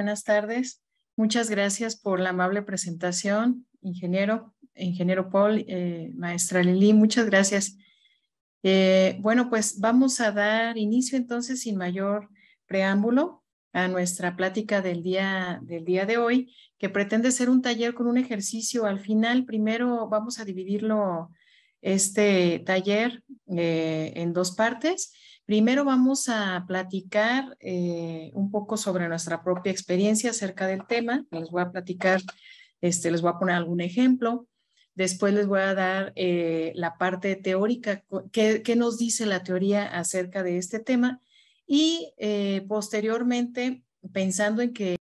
Buenas tardes. Muchas gracias por la amable presentación, ingeniero, ingeniero Paul, eh, maestra Lili, muchas gracias. Eh, bueno, pues vamos a dar inicio entonces sin mayor preámbulo a nuestra plática del día, del día de hoy, que pretende ser un taller con un ejercicio. Al final, primero vamos a dividirlo, este taller, eh, en dos partes Primero vamos a platicar eh, un poco sobre nuestra propia experiencia acerca del tema. Les voy a platicar, este, les voy a poner algún ejemplo. Después les voy a dar eh, la parte teórica, qué, nos dice la teoría acerca de este tema. Y eh, posteriormente, pensando en que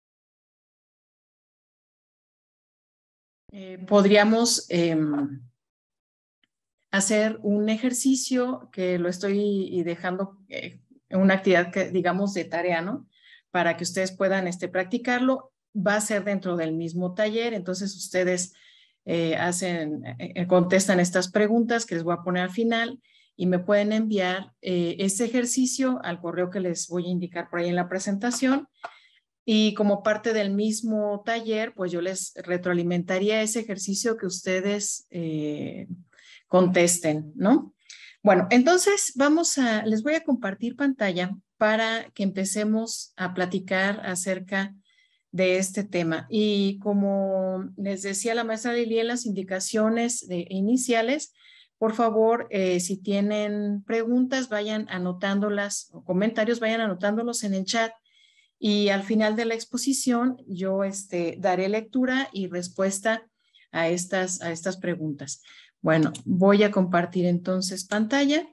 podríamos em, hacer un ejercicio que lo estoy dejando en eh, una actividad que digamos de tarea, ¿no? Para que ustedes puedan este, practicarlo. Va a ser dentro del mismo taller, entonces ustedes eh, hacen, eh, contestan estas preguntas que les voy a poner al final y me pueden enviar ese ejercicio al correo que les voy a indicar por ahí en la presentación. Y como parte del mismo taller, pues yo les retroalimentaría ese ejercicio que ustedes contesten, ¿no? Bueno, entonces vamos a, les voy a compartir pantalla para que empecemos a platicar acerca de este tema. Y como les decía la maestra Lili las indicaciones iniciales, por favor, eh, si tienen preguntas, vayan anotándolas o comentarios, vayan anotándolos en el chat. Y al final de la exposición, yo este, daré lectura y respuesta a estas, a estas preguntas. Bueno, voy a compartir entonces pantalla.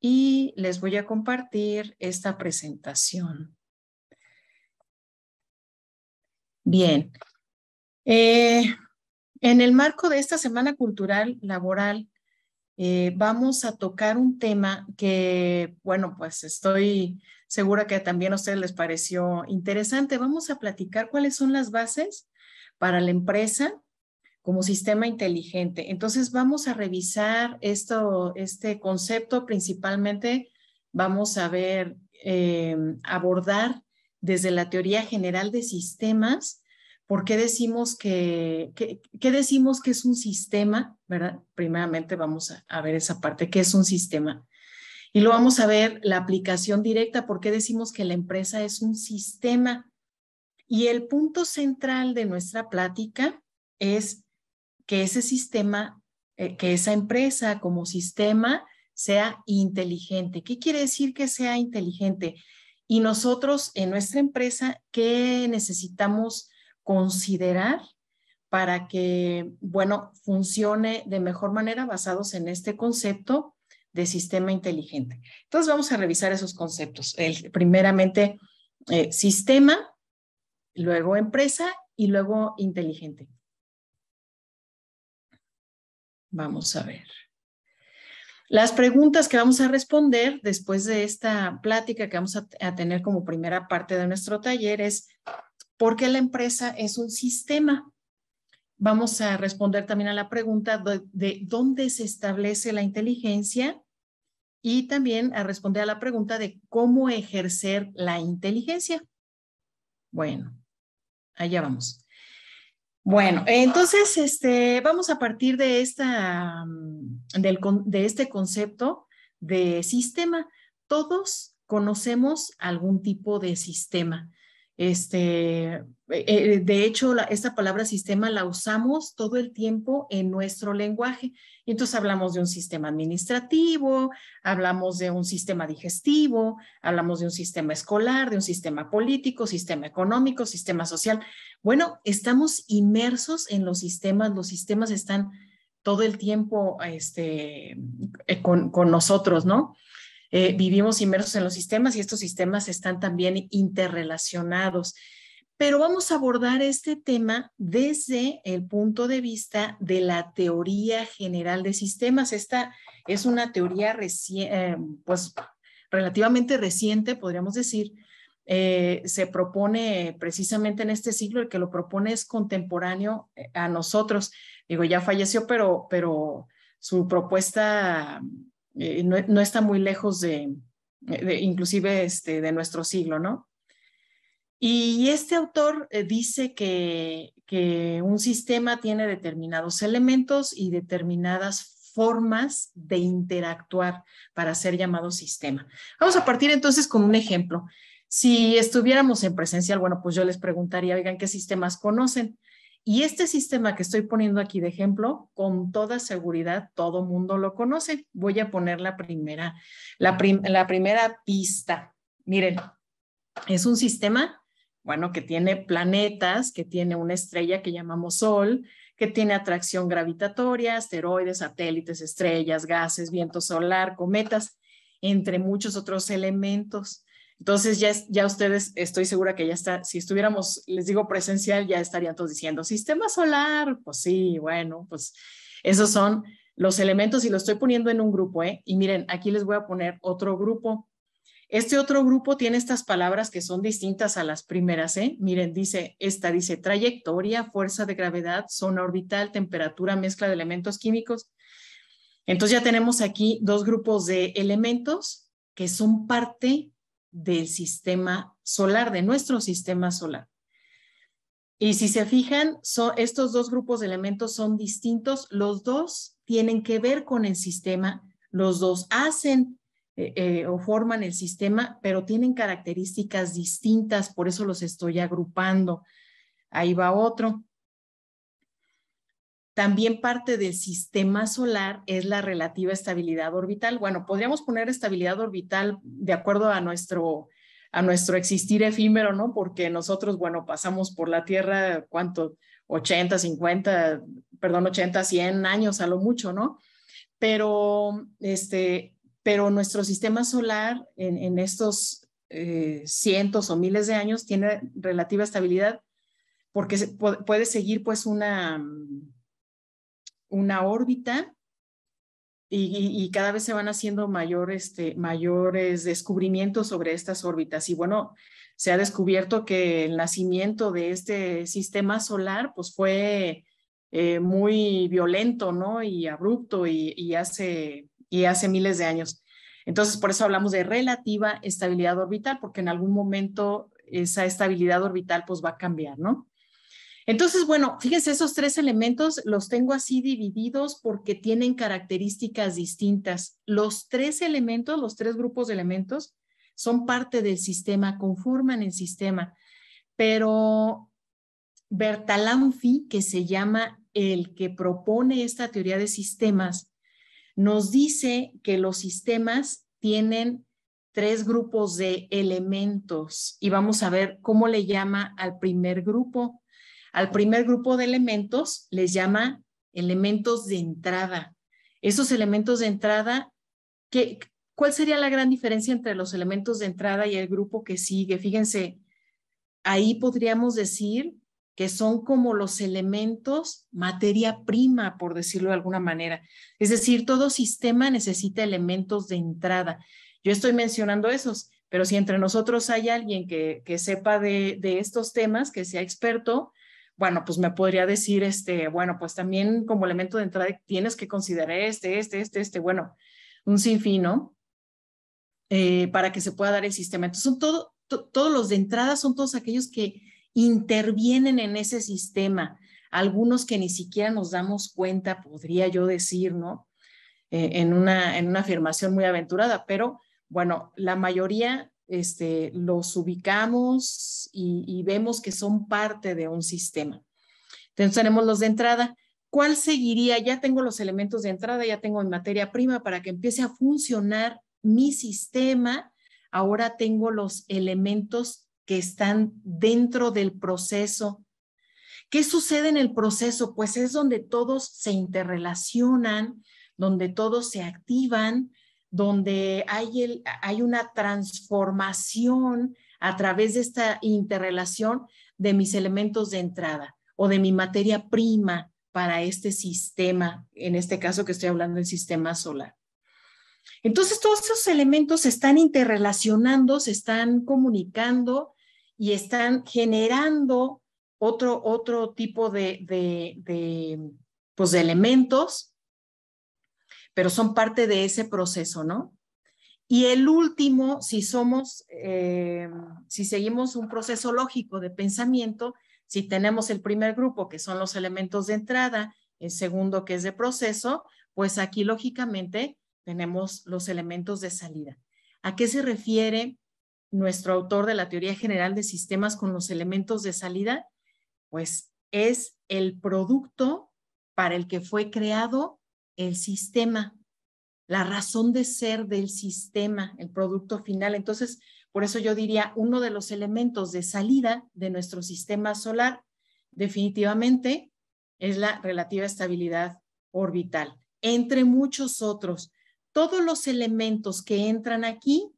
Y les voy a compartir esta presentación. Bien. Eh, en el marco de esta Semana Cultural Laboral, eh, vamos a tocar un tema que, bueno, pues estoy segura que también a ustedes les pareció interesante. Vamos a platicar cuáles son las bases para la empresa como sistema inteligente. Entonces vamos a revisar esto, este concepto principalmente, vamos a ver, eh, abordar desde la teoría general de sistemas, por qué decimos que, que, decimos que es un sistema, ¿verdad? Primeramente vamos a, a, ver esa parte, qué es un sistema. Y luego vamos a ver la aplicación directa, por qué decimos que la empresa es un sistema y el punto central de nuestra plática es que ese sistema, eh, que esa empresa como sistema sea inteligente. ¿Qué quiere decir que sea inteligente? Y nosotros en nuestra empresa, ¿qué necesitamos considerar para que, bueno, funcione de mejor manera basados en este concepto de sistema inteligente? Entonces vamos a revisar esos conceptos. El, primeramente, eh, sistema luego empresa y luego inteligente. Vamos a ver. Las preguntas que vamos a responder después de esta plática que vamos a, tener como primera parte de nuestro taller es, ¿por qué la empresa es un sistema? Vamos a responder también a la pregunta de dónde se establece la inteligencia y también a responder a la pregunta de cómo ejercer la inteligencia. Bueno, allá vamos. Bueno, entonces este, vamos a partir de, esta, mm, del, de este concepto de sistema. Todos conocemos algún tipo de sistema. Este, eh, de hecho, esta palabra sistema la usamos todo el tiempo en nuestro lenguaje. Y entonces hablamos de un sistema administrativo, hablamos de un sistema digestivo, hablamos de un sistema escolar, de un sistema político, sistema económico, sistema social. Bueno, estamos inmersos en los sistemas, los sistemas están todo el tiempo este, eh, con, nosotros, ¿no? Eh, vivimos inmersos en los sistemas y estos sistemas están también interrelacionados pero vamos a abordar este tema desde el punto de vista de la teoría general de sistemas. Esta es una teoría eh, pues relativamente reciente, podríamos decir. Eh, se propone precisamente en este siglo, el que lo propone es contemporáneo eh, a nosotros. Digo, ya falleció, pero, pero su propuesta no, está muy lejos de, de, inclusive este, de nuestro siglo, ¿no? Y este autor eh, dice que, un sistema tiene determinados elementos y determinadas formas de interactuar para ser llamado sistema. Vamos a partir entonces con un ejemplo. Si estuviéramos en presencial, bueno, pues yo les preguntaría, oigan, ¿qué sistemas conocen? Y este sistema que estoy poniendo aquí de ejemplo, con toda seguridad, todo mundo lo conoce. Voy a poner la primera, la primera pista. Miren, es un sistema bueno, que tiene planetas, que tiene una estrella que llamamos Sol, que tiene atracción gravitatoria, asteroides, satélites, estrellas, gases, viento solar, cometas, entre muchos otros elementos. Entonces ya, ya ustedes, estoy segura que ya está, si estuviéramos, les digo presencial, ya estarían todos diciendo, sistema solar, pues sí, bueno, pues esos son los elementos y lo estoy poniendo en un grupo, ¿eh? Y miren, aquí les voy a poner otro grupo. Este otro grupo tiene estas palabras que son distintas a las primeras. ¿eh? Miren, dice, esta dice trayectoria, fuerza de gravedad, zona orbital, temperatura, mezcla de elementos químicos. Entonces ya tenemos aquí dos grupos de elementos que son parte del sistema solar, de nuestro sistema solar. Y si se fijan, son, estos dos grupos de elementos son distintos. Los dos tienen que ver con el sistema. Los dos hacen eh, eh, o forman el sistema, pero tienen características distintas, por eso los estoy agrupando. Ahí va otro. También parte del sistema solar es la relativa estabilidad orbital. Bueno, podríamos poner estabilidad orbital de acuerdo a nuestro, a nuestro existir efímero, ¿no? Porque nosotros, bueno, pasamos por la Tierra, ¿cuánto? 80, 50, perdón, 80, 100 años a lo mucho, ¿no? Pero este, pero nuestro sistema solar en, estos eh, cientos o miles de años tiene relativa estabilidad porque puede seguir pues una, mm, una órbita y, cada vez se van haciendo este, mayores descubrimientos sobre estas órbitas. Y bueno, se ha descubierto que el nacimiento de este sistema solar pues fue eh, muy violento, ¿no? Y abrupto y hace y hace miles de años. Entonces, por eso hablamos de relativa estabilidad orbital, porque en algún momento esa estabilidad orbital pues va a cambiar, ¿no? Entonces, bueno, fíjense, esos tres elementos los tengo así divididos porque tienen características distintas. Los tres elementos, los tres grupos de elementos, son parte del sistema, conforman el sistema. Pero Bertalanffy, que se llama el que propone esta teoría de sistemas, nos dice que los sistemas tienen tres grupos de elementos y vamos a ver cómo le llama al primer grupo. Al primer grupo de elementos les llama elementos de entrada. Esos elementos de entrada, ¿qué, ¿cuál sería la gran diferencia entre los elementos de entrada y el grupo que sigue? Fíjense, ahí podríamos decir que son como los elementos, materia prima, por decirlo de alguna manera. Es decir, todo sistema necesita elementos de entrada. Yo estoy mencionando esos, pero si entre nosotros hay alguien que, que sepa de, estos temas, que sea experto, bueno, pues me podría decir, este, bueno, pues también como elemento de entrada tienes que considerar este, este, este, este, bueno, un sinfín, ¿no? Eh, para que se pueda dar el sistema. Entonces, son todo, todos los de entrada son todos aquellos que intervienen en ese sistema, algunos que ni siquiera nos damos cuenta, podría yo decir, ¿no? Eh, en, una, en una afirmación muy aventurada, pero bueno, la mayoría este, los ubicamos y, y, vemos que son parte de un sistema. Entonces tenemos los de entrada. ¿Cuál seguiría? Ya tengo los elementos de entrada, ya tengo mi materia prima para que empiece a funcionar mi sistema. Ahora tengo los elementos que están dentro del proceso. ¿Qué sucede en el proceso? Pues es donde todos se interrelacionan, donde todos se activan, donde hay, hay una transformación a través de esta interrelación de mis elementos de entrada o de mi materia prima para este sistema, en este caso que estoy hablando del sistema solar. Entonces, todos esos elementos se están interrelacionando, se están comunicando, y están generando otro, otro tipo pues, de, elementos, pero son parte de ese proceso, ¿no? Y el último, si somos, eh, si seguimos un proceso lógico de pensamiento, si tenemos el primer grupo, que son los elementos de entrada, el segundo, que es de proceso, pues aquí lógicamente tenemos los elementos de salida. ¿A qué se refiere nuestro autor de la teoría general de sistemas con los elementos de salida, pues es el producto para el que fue creado el sistema, la razón de ser del sistema, el producto final. Entonces, por eso yo diría, uno de los elementos de salida de nuestro sistema solar definitivamente es la relativa estabilidad orbital, entre muchos otros. Todos los elementos que entran aquí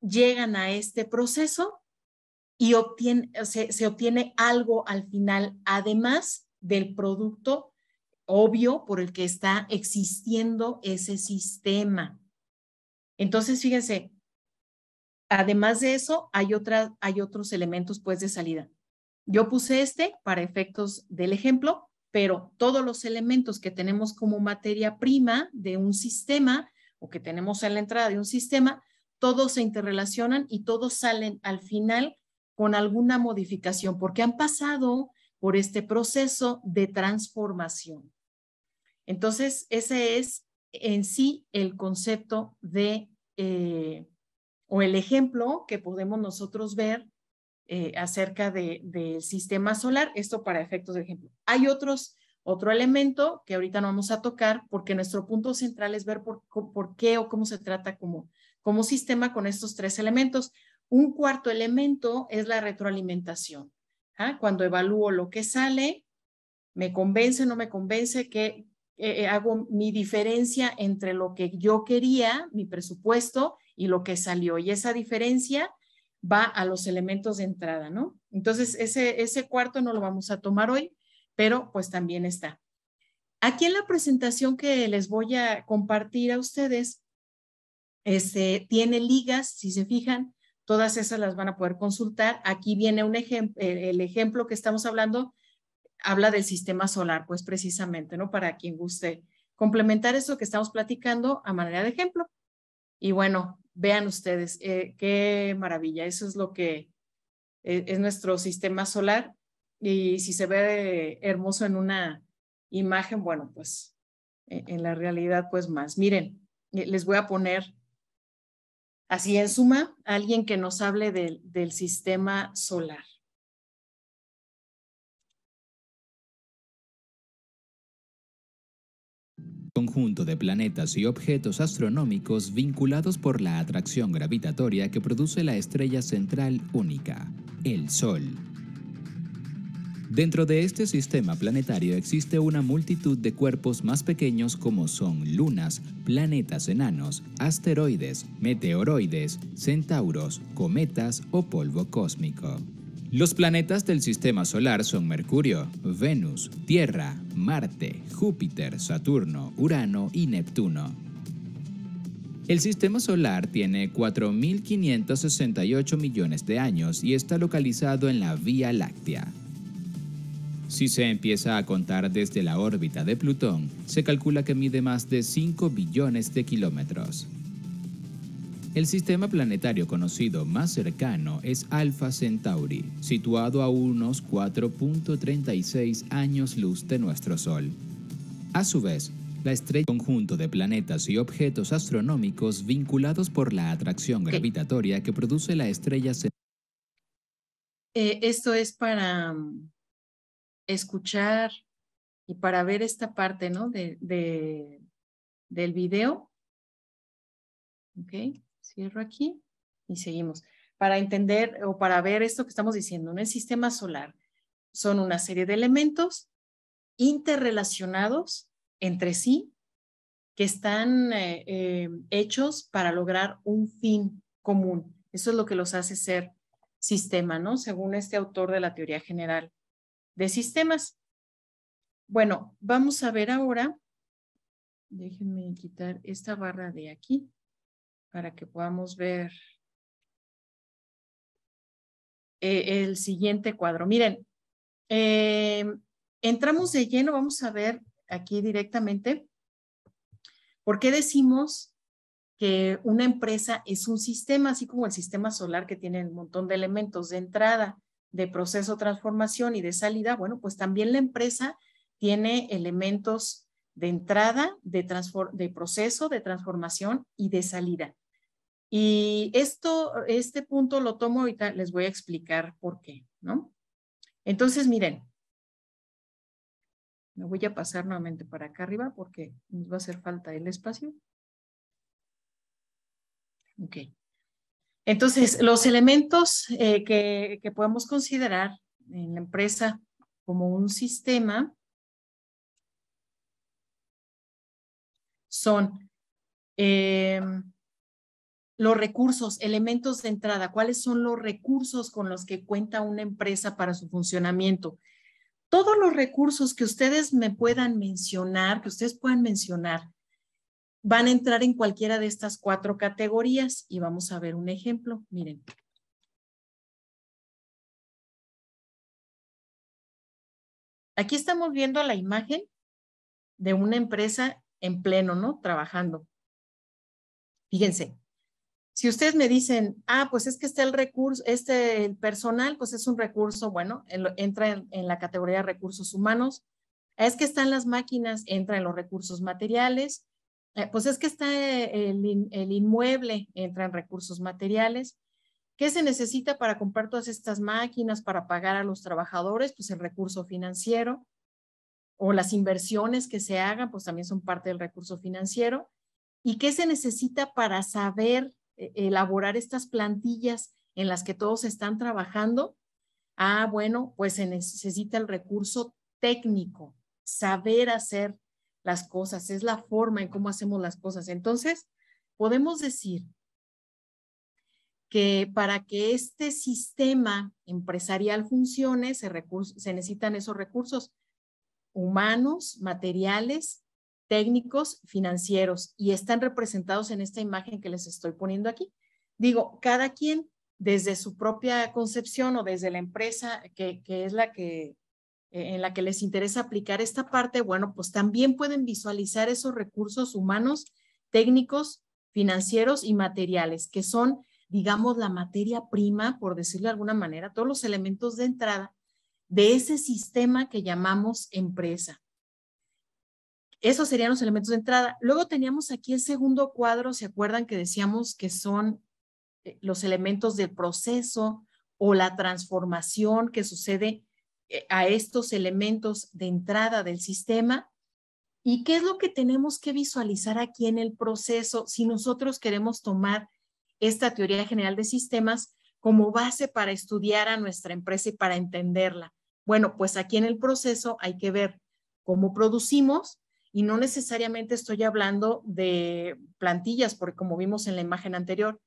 llegan a este proceso y se, se obtiene algo al final, además del producto obvio por el que está existiendo ese sistema. Entonces, fíjense, además de eso, hay, otra, hay otros elementos pues de salida. Yo puse este para efectos del ejemplo, pero todos los elementos que tenemos como materia prima de un sistema o que tenemos en la entrada de un sistema todos se interrelacionan y todos salen al final con alguna modificación, porque han pasado por este proceso de transformación. Entonces, ese es en sí el concepto de, eh, o el ejemplo que podemos nosotros ver eh, acerca del sistema solar, esto para efectos de ejemplo. Hay otros, otro elemento que ahorita no vamos a tocar porque nuestro punto central es ver por qué o cómo se trata como como sistema con estos tres elementos. Un cuarto elemento es la retroalimentación. ¿ah? Cuando evalúo lo que sale, me convence, o no me convence, que eh, eh, hago mi diferencia entre lo que yo quería, mi presupuesto, y lo que salió. Y esa diferencia va a los elementos de entrada, ¿no? Entonces, ese, ese cuarto no lo vamos a tomar hoy, pero pues también está. Aquí en la presentación que les voy a compartir a ustedes, este, tiene ligas, si se fijan, todas esas las van a poder consultar. Aquí viene un ejemplo, eh, el ejemplo que estamos hablando, habla del sistema solar, pues precisamente, ¿no? Para quien guste complementar eso que estamos platicando a manera de ejemplo. Y bueno, vean ustedes, eh, qué maravilla, eso es lo que eh, es nuestro sistema solar. Y si se ve hermoso en una imagen, bueno, pues e-, en la realidad, pues más. Miren, les voy a poner Así en suma, alguien que nos hable del sistema solar. conjunto de planetas y objetos astronómicos vinculados por la atracción gravitatoria que produce la estrella central única, el Sol. Dentro de este sistema planetario existe una multitud de cuerpos más pequeños como son lunas, planetas enanos, asteroides, meteoroides, centauros, cometas o polvo cósmico. Los planetas del sistema solar son Mercurio, Venus, Tierra, Marte, Júpiter, Saturno, Urano y Neptuno. El sistema solar tiene 4.568 millones de años y está localizado en la Vía Láctea. Si se empieza a contar desde la órbita de Plutón, se calcula que mide más de 5 billones de kilómetros. El sistema planetario conocido más cercano es Alpha Centauri, situado a unos 4.36 años luz de nuestro Sol. A su vez, la estrella conjunto de planetas y objetos astronómicos vinculados por la atracción gravitatoria que produce la estrella. Centauri. Eh, esto es para mm, escuchar y para ver esta parte, ¿no? De, del video. Ok, cierro aquí y seguimos. Para entender o para ver esto que estamos diciendo, en el sistema solar son una serie de elementos interrelacionados entre sí que están eh, eh, hechos para lograr un fin común. Eso es lo que los hace ser sistema, ¿no? Según este autor de la teoría general de sistemas. Bueno, vamos a ver ahora, déjenme quitar esta barra de aquí para que podamos ver eh, el siguiente cuadro. Miren, eh, entramos de lleno, vamos a ver aquí directamente por qué decimos que una empresa es un sistema, así como el sistema solar que tiene un montón de elementos de entrada de proceso, transformación y de salida, bueno, pues también la empresa tiene elementos de entrada, de, de proceso, de transformación y de salida. Y esto, este punto lo tomo ahorita, les voy a explicar por qué, ¿no? Entonces, miren, me voy a pasar nuevamente para acá arriba porque nos va a hacer falta el espacio. Ok. Entonces, los elementos eh, que, podemos considerar en la empresa como un sistema son em, los recursos, elementos de entrada. ¿Cuáles son los recursos con los que cuenta una empresa para su funcionamiento? Todos los recursos que ustedes me puedan mencionar, que ustedes puedan mencionar, van a entrar en cualquiera de estas cuatro categorías y vamos a ver un ejemplo. Miren. Aquí estamos viendo la imagen de una empresa en pleno, ¿no? Trabajando. Fíjense, si ustedes me dicen, ah, pues es que está el recurso, este el personal, pues es un recurso, bueno, entra en, la categoría de recursos humanos. Es que están las máquinas, entra en los recursos materiales eh, pues es que está eh, el, inmueble, entra en recursos materiales. ¿Qué se necesita para comprar todas estas máquinas, para pagar a los trabajadores? Pues el recurso financiero o las inversiones que se hagan, pues también son parte del recurso financiero. ¿Y qué se necesita para saber eh, elaborar estas plantillas en las que todos están trabajando? Ah, bueno, pues se necesita el recurso técnico, saber hacer las cosas, es la forma en cómo hacemos las cosas. Entonces, podemos decir que para que este sistema empresarial funcione, se, se necesitan esos recursos humanos, materiales, técnicos, financieros, y están representados en esta imagen que les estoy poniendo aquí. Digo, cada quien desde su propia concepción o desde la empresa que es la que e, en la que les interesa aplicar esta parte, bueno, pues también pueden visualizar esos recursos humanos, técnicos, financieros y materiales, que son, digamos, la materia prima, por decirlo de alguna manera, todos los elementos de entrada de ese sistema que llamamos empresa. Esos serían los elementos de entrada. Luego teníamos aquí el segundo cuadro, ¿se acuerdan que decíamos que son eh, los elementos del proceso o la transformación que sucede eh, a estos elementos de entrada del sistema y qué es lo que tenemos que visualizar aquí en el proceso si nosotros queremos tomar esta teoría general de sistemas como base para estudiar a nuestra empresa y para entenderla. Bueno, pues aquí en el proceso hay que ver cómo producimos y no necesariamente estoy hablando de plantillas, porque como vimos en la imagen anterior,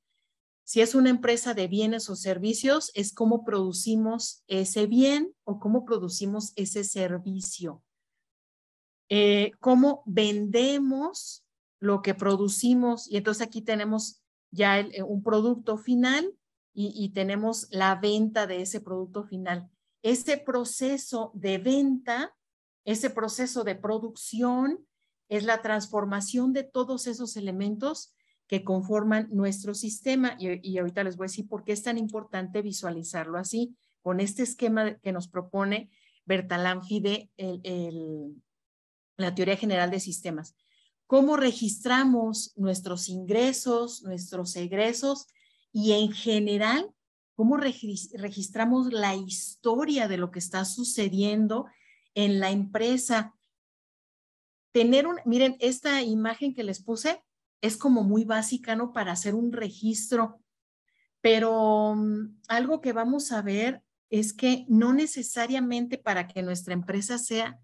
si es una empresa de bienes o servicios, es cómo producimos ese bien o cómo producimos ese servicio. Eh, cómo vendemos lo que producimos. Y entonces aquí tenemos ya eh, un producto final y, y tenemos la venta de ese producto final. Ese proceso de venta, ese proceso de producción, es la transformación de todos esos elementos que conforman nuestro sistema. Y, ahorita les voy a decir por qué es tan importante visualizarlo así, con este esquema que nos propone Bertalanffy de el, el, la teoría general de sistemas. Cómo registramos nuestros ingresos, nuestros egresos y en general cómo registramos la historia de lo que está sucediendo en la empresa. Tener un, miren, esta imagen que les puse es como muy básica, ¿no? Para hacer un registro. Pero mm, algo que vamos a ver es que no necesariamente para que nuestra empresa sea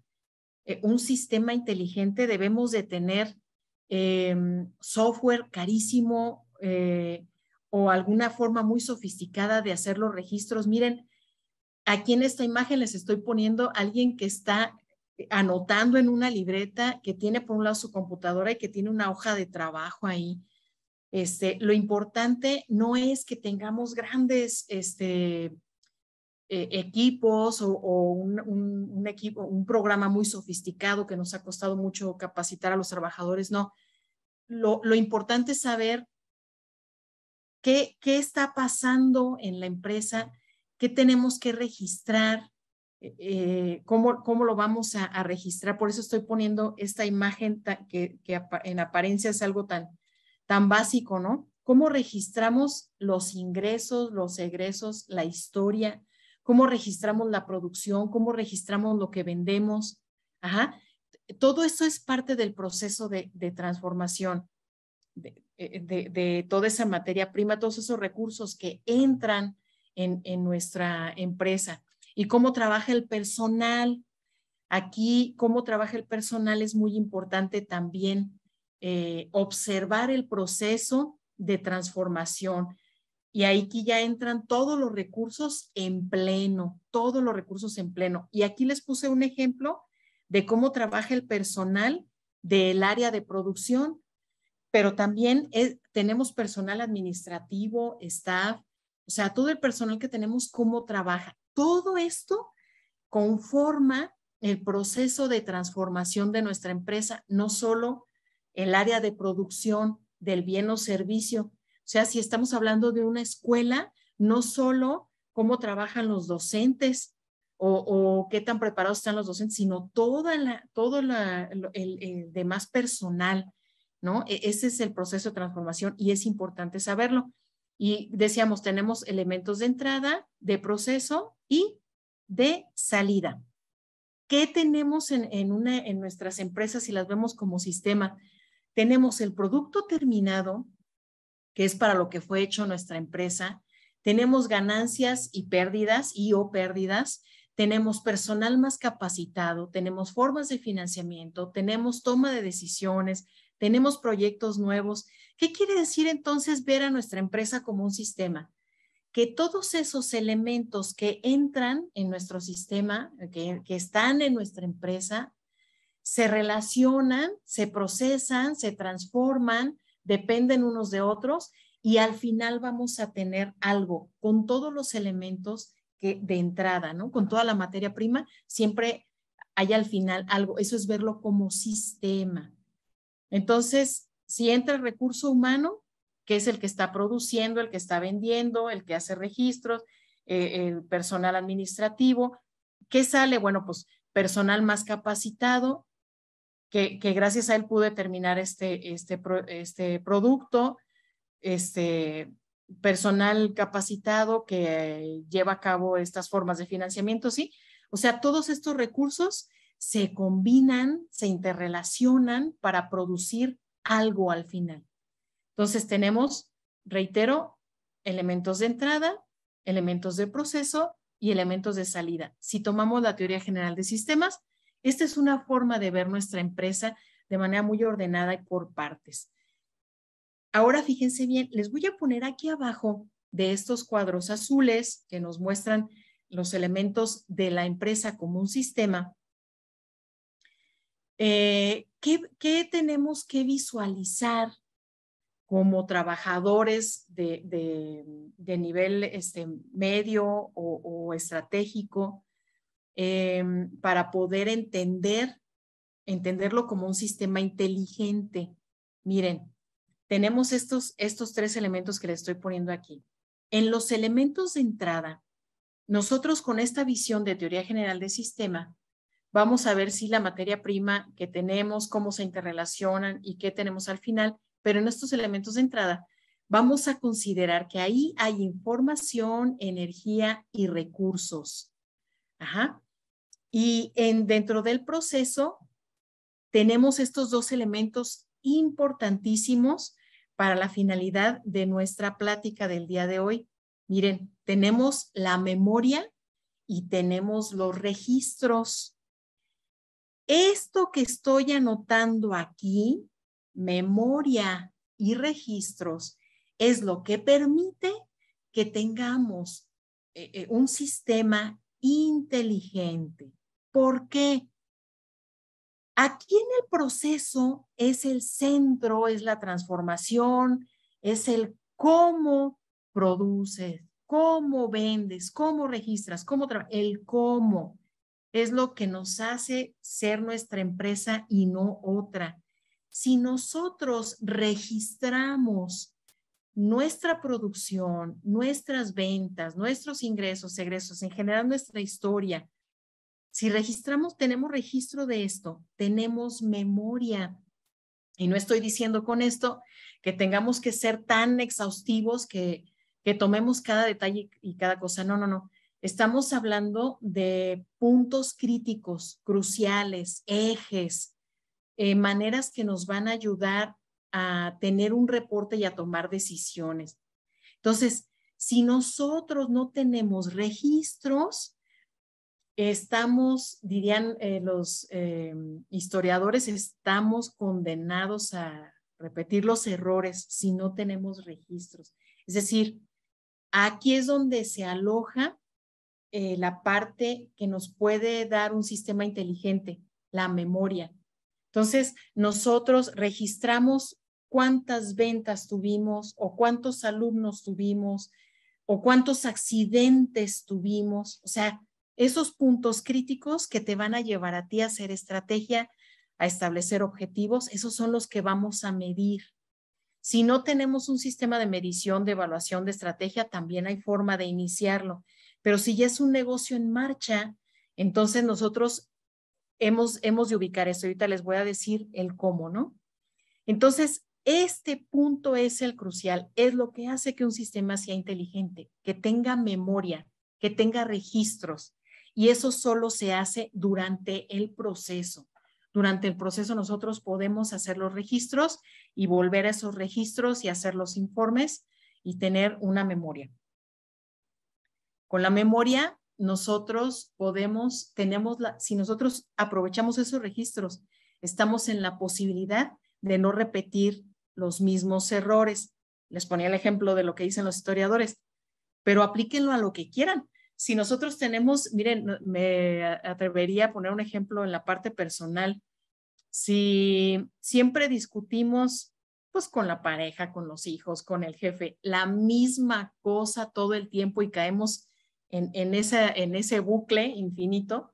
eh, un sistema inteligente debemos de tener eh, software carísimo eh, o alguna forma muy sofisticada de hacer los registros. Miren, aquí en esta imagen les estoy poniendo alguien que está anotando en una libreta que tiene por un lado su computadora y que tiene una hoja de trabajo ahí. Este, lo importante no es que tengamos grandes este, eh, equipos o, un, equipo, un programa muy sofisticado que nos ha costado mucho capacitar a los trabajadores, no. Lo, importante es saber qué, qué está pasando en la empresa, qué tenemos que registrar, eh, eh, ¿cómo, cómo, lo vamos a, registrar. Por eso estoy poniendo esta imagen que, en apariencia es algo tan, tan básico, ¿no? ¿Cómo registramos los ingresos, los egresos, la historia? ¿Cómo registramos la producción? ¿Cómo registramos lo que vendemos? Ajá. Todo esto es parte del proceso de, transformación eh, de, toda esa materia prima, todos esos recursos que entran en nuestra empresa y cómo trabaja el personal. Aquí, cómo trabaja el personal es muy importante también eh, observar el proceso de transformación. Y aquí ya entran todos los recursos en pleno, todos los recursos en pleno. Y aquí les puse un ejemplo de cómo trabaja el personal del área de producción, pero también tenemos personal administrativo, staff, o sea, todo el personal que tenemos, cómo trabaja. Todo esto conforma el proceso de transformación de nuestra empresa, no solo el área de producción del bien o servicio. O sea, si estamos hablando de una escuela, no solo cómo trabajan los docentes o, qué tan preparados están los docentes, sino toda todo el, el demás personal, ¿no? E, ese es el proceso de transformación y es importante saberlo. Y decíamos, tenemos elementos de entrada, de proceso y de salida. ¿Qué tenemos en, una, en nuestras empresas si las vemos como sistema? Tenemos el producto terminado, que es para lo que fue hecho nuestra empresa. Tenemos ganancias y pérdidas y o pérdidas. Tenemos personal más capacitado, tenemos formas de financiamiento, tenemos toma de decisiones, tenemos proyectos nuevos. ¿Qué quiere decir entonces ver a nuestra empresa como un sistema? Que todos esos elementos que entran en nuestro sistema, que, están en nuestra empresa, se relacionan, se procesan, se transforman, dependen unos de otros y al final vamos a tener algo con todos los elementos que de entrada, ¿no? Con toda la materia prima, siempre hay al final algo. Eso es verlo como sistema. Entonces, si entra el recurso humano, que es el que está produciendo, el que está vendiendo, el que hace registros, eh, el personal administrativo, ¿qué sale? Bueno, pues personal más capacitado, que, gracias a él pude terminar este, este, este producto, este personal capacitado que lleva a cabo estas formas de financiamiento, ¿sí? O sea, todos estos recursos se combinan, se interrelacionan para producir algo al final. Entonces tenemos, reitero, elementos de entrada, elementos de proceso y elementos de salida. Si tomamos la teoría general de sistemas, esta es una forma de ver nuestra empresa de manera muy ordenada y por partes. Ahora fíjense bien, les voy a poner aquí abajo de estos cuadros azules que nos muestran los elementos de la empresa como un sistema. Eh, ¿qué, tenemos que visualizar como trabajadores de, nivel este, medio o, estratégico eh, para poder entender, entenderlo como un sistema inteligente? Miren, tenemos estos, estos tres elementos que les estoy poniendo aquí. En los elementos de entrada, nosotros con esta visión de teoría general de sistema, Vamos a ver si la materia prima que tenemos, cómo se interrelacionan y qué tenemos al final, pero en estos elementos de entrada vamos a considerar que ahí hay información, energía y recursos. Y en, dentro del proceso tenemos estos dos elementos importantísimos para la finalidad de nuestra plática del día de hoy. Miren, tenemos la memoria y tenemos los registros. Esto que estoy anotando aquí, memoria y registros, es lo que permite que tengamos eh, eh, un sistema inteligente. ¿Por qué? Aquí en el proceso es el centro, es la transformación, es el cómo produces, cómo vendes, cómo registras, cómo el cómo es lo que nos hace ser nuestra empresa y no otra. Si nosotros registramos nuestra producción, nuestras ventas, nuestros ingresos, egresos, en general nuestra historia, si registramos, tenemos registro de esto, tenemos memoria. Y no estoy diciendo con esto que tengamos que ser tan exhaustivos que, que tomemos cada detalle y cada cosa. No, no, no Estamos hablando de puntos críticos, cruciales, ejes, eh, maneras que nos van a ayudar a tener un reporte y a tomar decisiones. Entonces, si nosotros no tenemos registros, estamos, dirían eh, los eh, historiadores, estamos condenados a repetir los errores si no tenemos registros. Es decir, aquí es donde se aloja eh, la parte que nos puede dar un sistema inteligente, la memoria. Entonces, nosotros registramos cuántas ventas tuvimos o cuántos alumnos tuvimos o cuántos accidentes tuvimos. O sea, esos puntos críticos que te van a llevar a ti a hacer estrategia, a establecer objetivos, esos son los que vamos a medir. Si no tenemos un sistema de medición, de evaluación, de estrategia, también hay forma de iniciarlo. Pero si ya es un negocio en marcha, entonces nosotros hemos, hemos de ubicar esto. Ahorita les voy a decir el cómo, ¿no? Entonces, este punto es el crucial, es lo que hace que un sistema sea inteligente, que tenga memoria, que tenga registros. Y eso solo se hace durante el proceso. Durante el proceso nosotros podemos hacer los registros y volver a esos registros y hacer los informes y tener una memoria. Con la memoria, nosotros podemos, tenemos, la, si nosotros aprovechamos esos registros, estamos en la posibilidad de no repetir los mismos errores. Les ponía el ejemplo de lo que dicen los historiadores, pero aplíquenlo a lo que quieran. Si nosotros tenemos, miren, me atrevería a poner un ejemplo en la parte personal. Si siempre discutimos, pues con la pareja, con los hijos, con el jefe, la misma cosa todo el tiempo y caemos en, ese bucle infinito,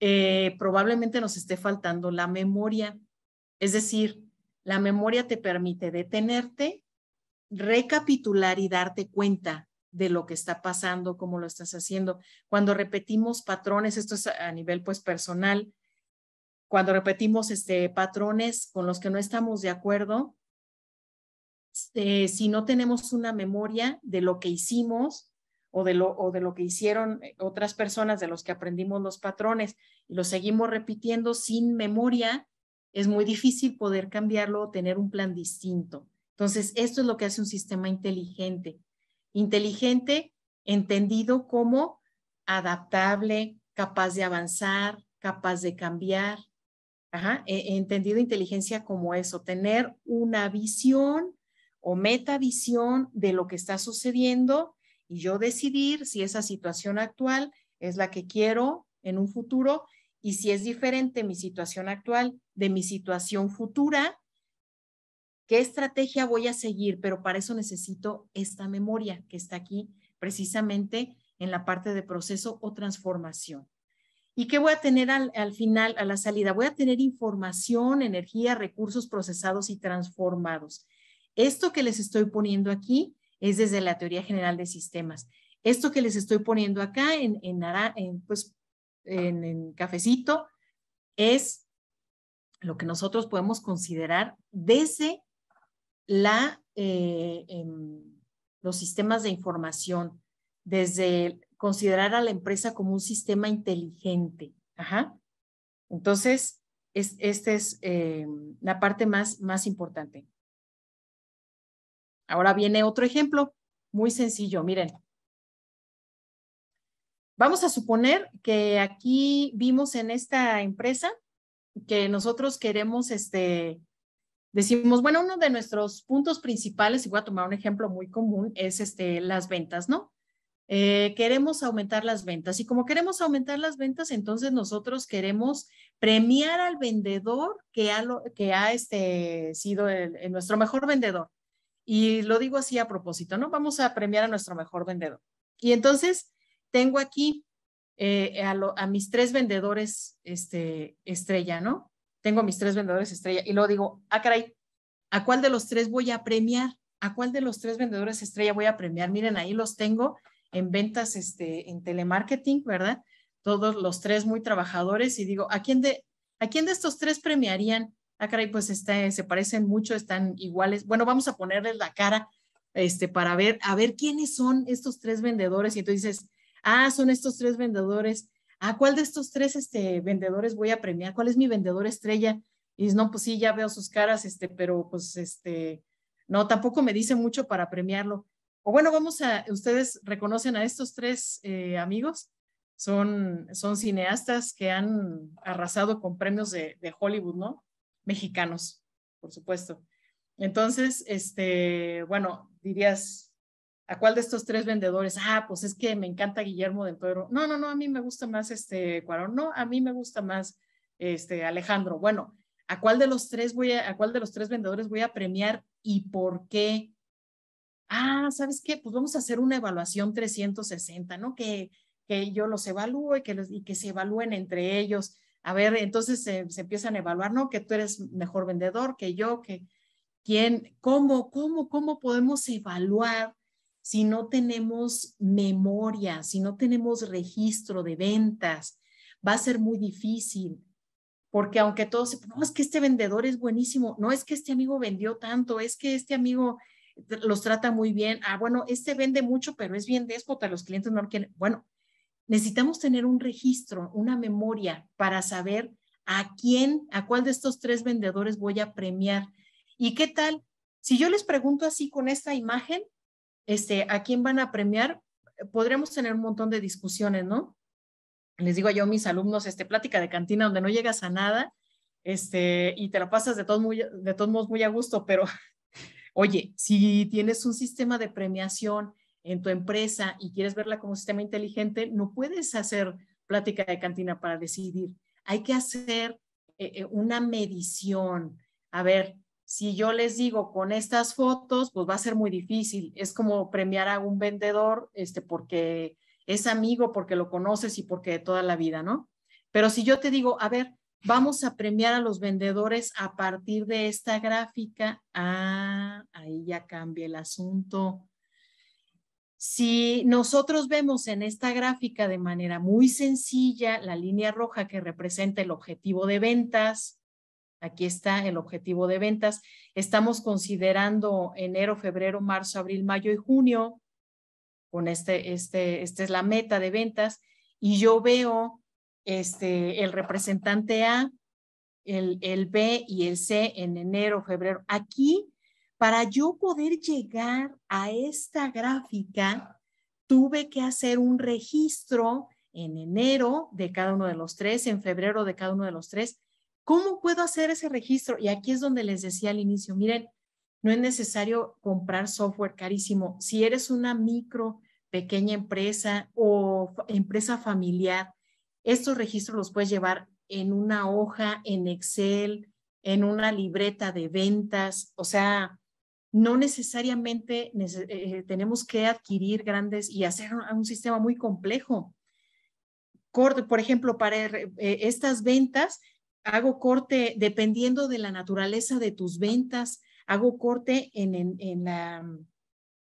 eh, probablemente nos esté faltando la memoria. Es decir, la memoria te permite detenerte, recapitular y darte cuenta de lo que está pasando, cómo lo estás haciendo. Cuando repetimos patrones, esto es a nivel pues personal, cuando repetimos este, patrones con los que no estamos de acuerdo, eh, si no tenemos una memoria de lo que hicimos, o de, lo, o de lo que hicieron eh, otras personas de los que aprendimos los patrones y lo seguimos repitiendo sin memoria, es muy difícil poder cambiarlo o tener un plan distinto. Entonces, esto es lo que hace un sistema inteligente. Inteligente entendido como adaptable, capaz de avanzar, capaz de cambiar. he e entendido inteligencia como eso, tener una visión o meta visión de lo que está sucediendo y yo decidir si esa situación actual es la que quiero en un futuro y si es diferente mi situación actual de mi situación futura, qué estrategia voy a seguir, pero para eso necesito esta memoria que está aquí precisamente en la parte de proceso o transformación. ¿Y qué voy a tener al, al, final, a la salida? Voy a tener información, energía, recursos procesados y transformados. Esto que les estoy poniendo aquí es desde la teoría general de sistemas. Esto que les estoy poniendo acá en, en, pues, en, cafecito es lo que nosotros podemos considerar desde la, eh, em, los sistemas de información, desde considerar a la empresa como un sistema inteligente. Entonces, es, esta es em, la parte más, más importante. Ahora viene otro ejemplo muy sencillo, miren. Vamos a suponer que aquí vimos en esta empresa que nosotros queremos, este, decimos, bueno, uno de nuestros puntos principales, y voy a tomar un ejemplo muy común, es este, las ventas, ¿no? Eh, queremos aumentar las ventas y como queremos aumentar las ventas, entonces nosotros queremos premiar al vendedor que ha, que ha este, sido nuestro mejor vendedor. Y lo digo así a propósito, ¿no? Vamos a premiar a nuestro mejor vendedor. Y entonces tengo aquí eh, a, mis tres vendedores este, estrella, ¿no? Tengo a mis tres vendedores estrella y luego digo, ah, caray, ¿a cuál de los tres voy a premiar? ¿A cuál de los tres vendedores estrella voy a premiar? Miren, ahí los tengo en ventas, este, en telemarketing, ¿verdad? Todos los tres muy trabajadores y digo, ¿a quién de, a quién de estos tres premiarían? ah, caray, pues este, se parecen mucho, están iguales. Bueno, vamos a ponerles la cara este, para ver, a ver quiénes son estos tres vendedores. Y entonces dices, ah, son estos tres vendedores. Ah, ¿cuál de estos tres este, vendedores voy a premiar? ¿Cuál es mi vendedor estrella? Y dices, no, pues sí, ya veo sus caras, este, pero pues este, no, tampoco me dice mucho para premiarlo. O bueno, vamos a, ustedes reconocen a estos tres eh, amigos, son, son cineastas que han arrasado con premios de Hollywood, ¿no? mexicanos, por supuesto. Entonces, este, bueno, dirías, ¿a cuál de estos tres vendedores? Ah, pues es que me encanta Guillermo del Pedro. No, no, no, a mí me gusta más este Cuarón. No, a mí me gusta más este Alejandro. Bueno, ¿a cuál de los tres voy a, cuál de los tres vendedores voy a premiar y por qué? Ah, ¿sabes qué? Pues vamos a hacer una evaluación 360, ¿no? Que, que yo los evalúe y que, y que se evalúen entre ellos a ver, entonces se, empiezan a evaluar, ¿no? Que tú eres mejor vendedor que yo, que quién, cómo, cómo, cómo podemos evaluar si no tenemos memoria, si no tenemos registro de ventas. Va a ser muy difícil, porque aunque todos se, no, es que este vendedor es buenísimo, no es que este amigo vendió tanto, es que este amigo los trata muy bien, ah, bueno, este vende mucho, pero es bien déspota, los clientes no lo quieren. Bueno, necesitamos tener un registro, una memoria para saber a quién, a cuál de estos tres vendedores voy a premiar. ¿Y qué tal? Si yo les pregunto así con esta imagen, este, a quién van a premiar, podremos tener un montón de discusiones, ¿no? Les digo yo mis alumnos, este, plática de cantina donde no llegas a nada, este, y te la pasas de todos, muy, de todos modos muy a gusto, pero oye, si tienes un sistema de premiación en tu empresa y quieres verla como sistema inteligente, no puedes hacer plática de cantina para decidir. Hay que hacer eh, eh, una medición. A ver, si yo les digo con estas fotos, pues va a ser muy difícil. Es como premiar a un vendedor este, porque es amigo, porque lo conoces y porque de toda la vida, ¿no? Pero si yo te digo, a ver, vamos a premiar a los vendedores a partir de esta gráfica, ah, ahí ya cambia el asunto si nosotros vemos en esta gráfica de manera muy sencilla la línea roja que representa el objetivo de ventas, aquí está el objetivo de ventas, estamos considerando enero, febrero, marzo, abril, mayo y junio, con este, este, esta es la meta de ventas, y yo veo este, el representante A, el, el B y el C en enero, febrero. Aquí para yo poder llegar a esta gráfica, tuve que hacer un registro en enero de cada uno de los tres, en febrero de cada uno de los tres. ¿Cómo puedo hacer ese registro? Y aquí es donde les decía al inicio, miren, no es necesario comprar software carísimo. Si eres una micro, pequeña empresa o empresa familiar, estos registros los puedes llevar en una hoja, en Excel, en una libreta de ventas. O sea, no necesariamente eh, eh, tenemos que adquirir grandes y hacer un, sistema muy complejo. Corte, por ejemplo, para eh, estas ventas, hago corte dependiendo de la naturaleza de tus ventas, hago corte en, mm,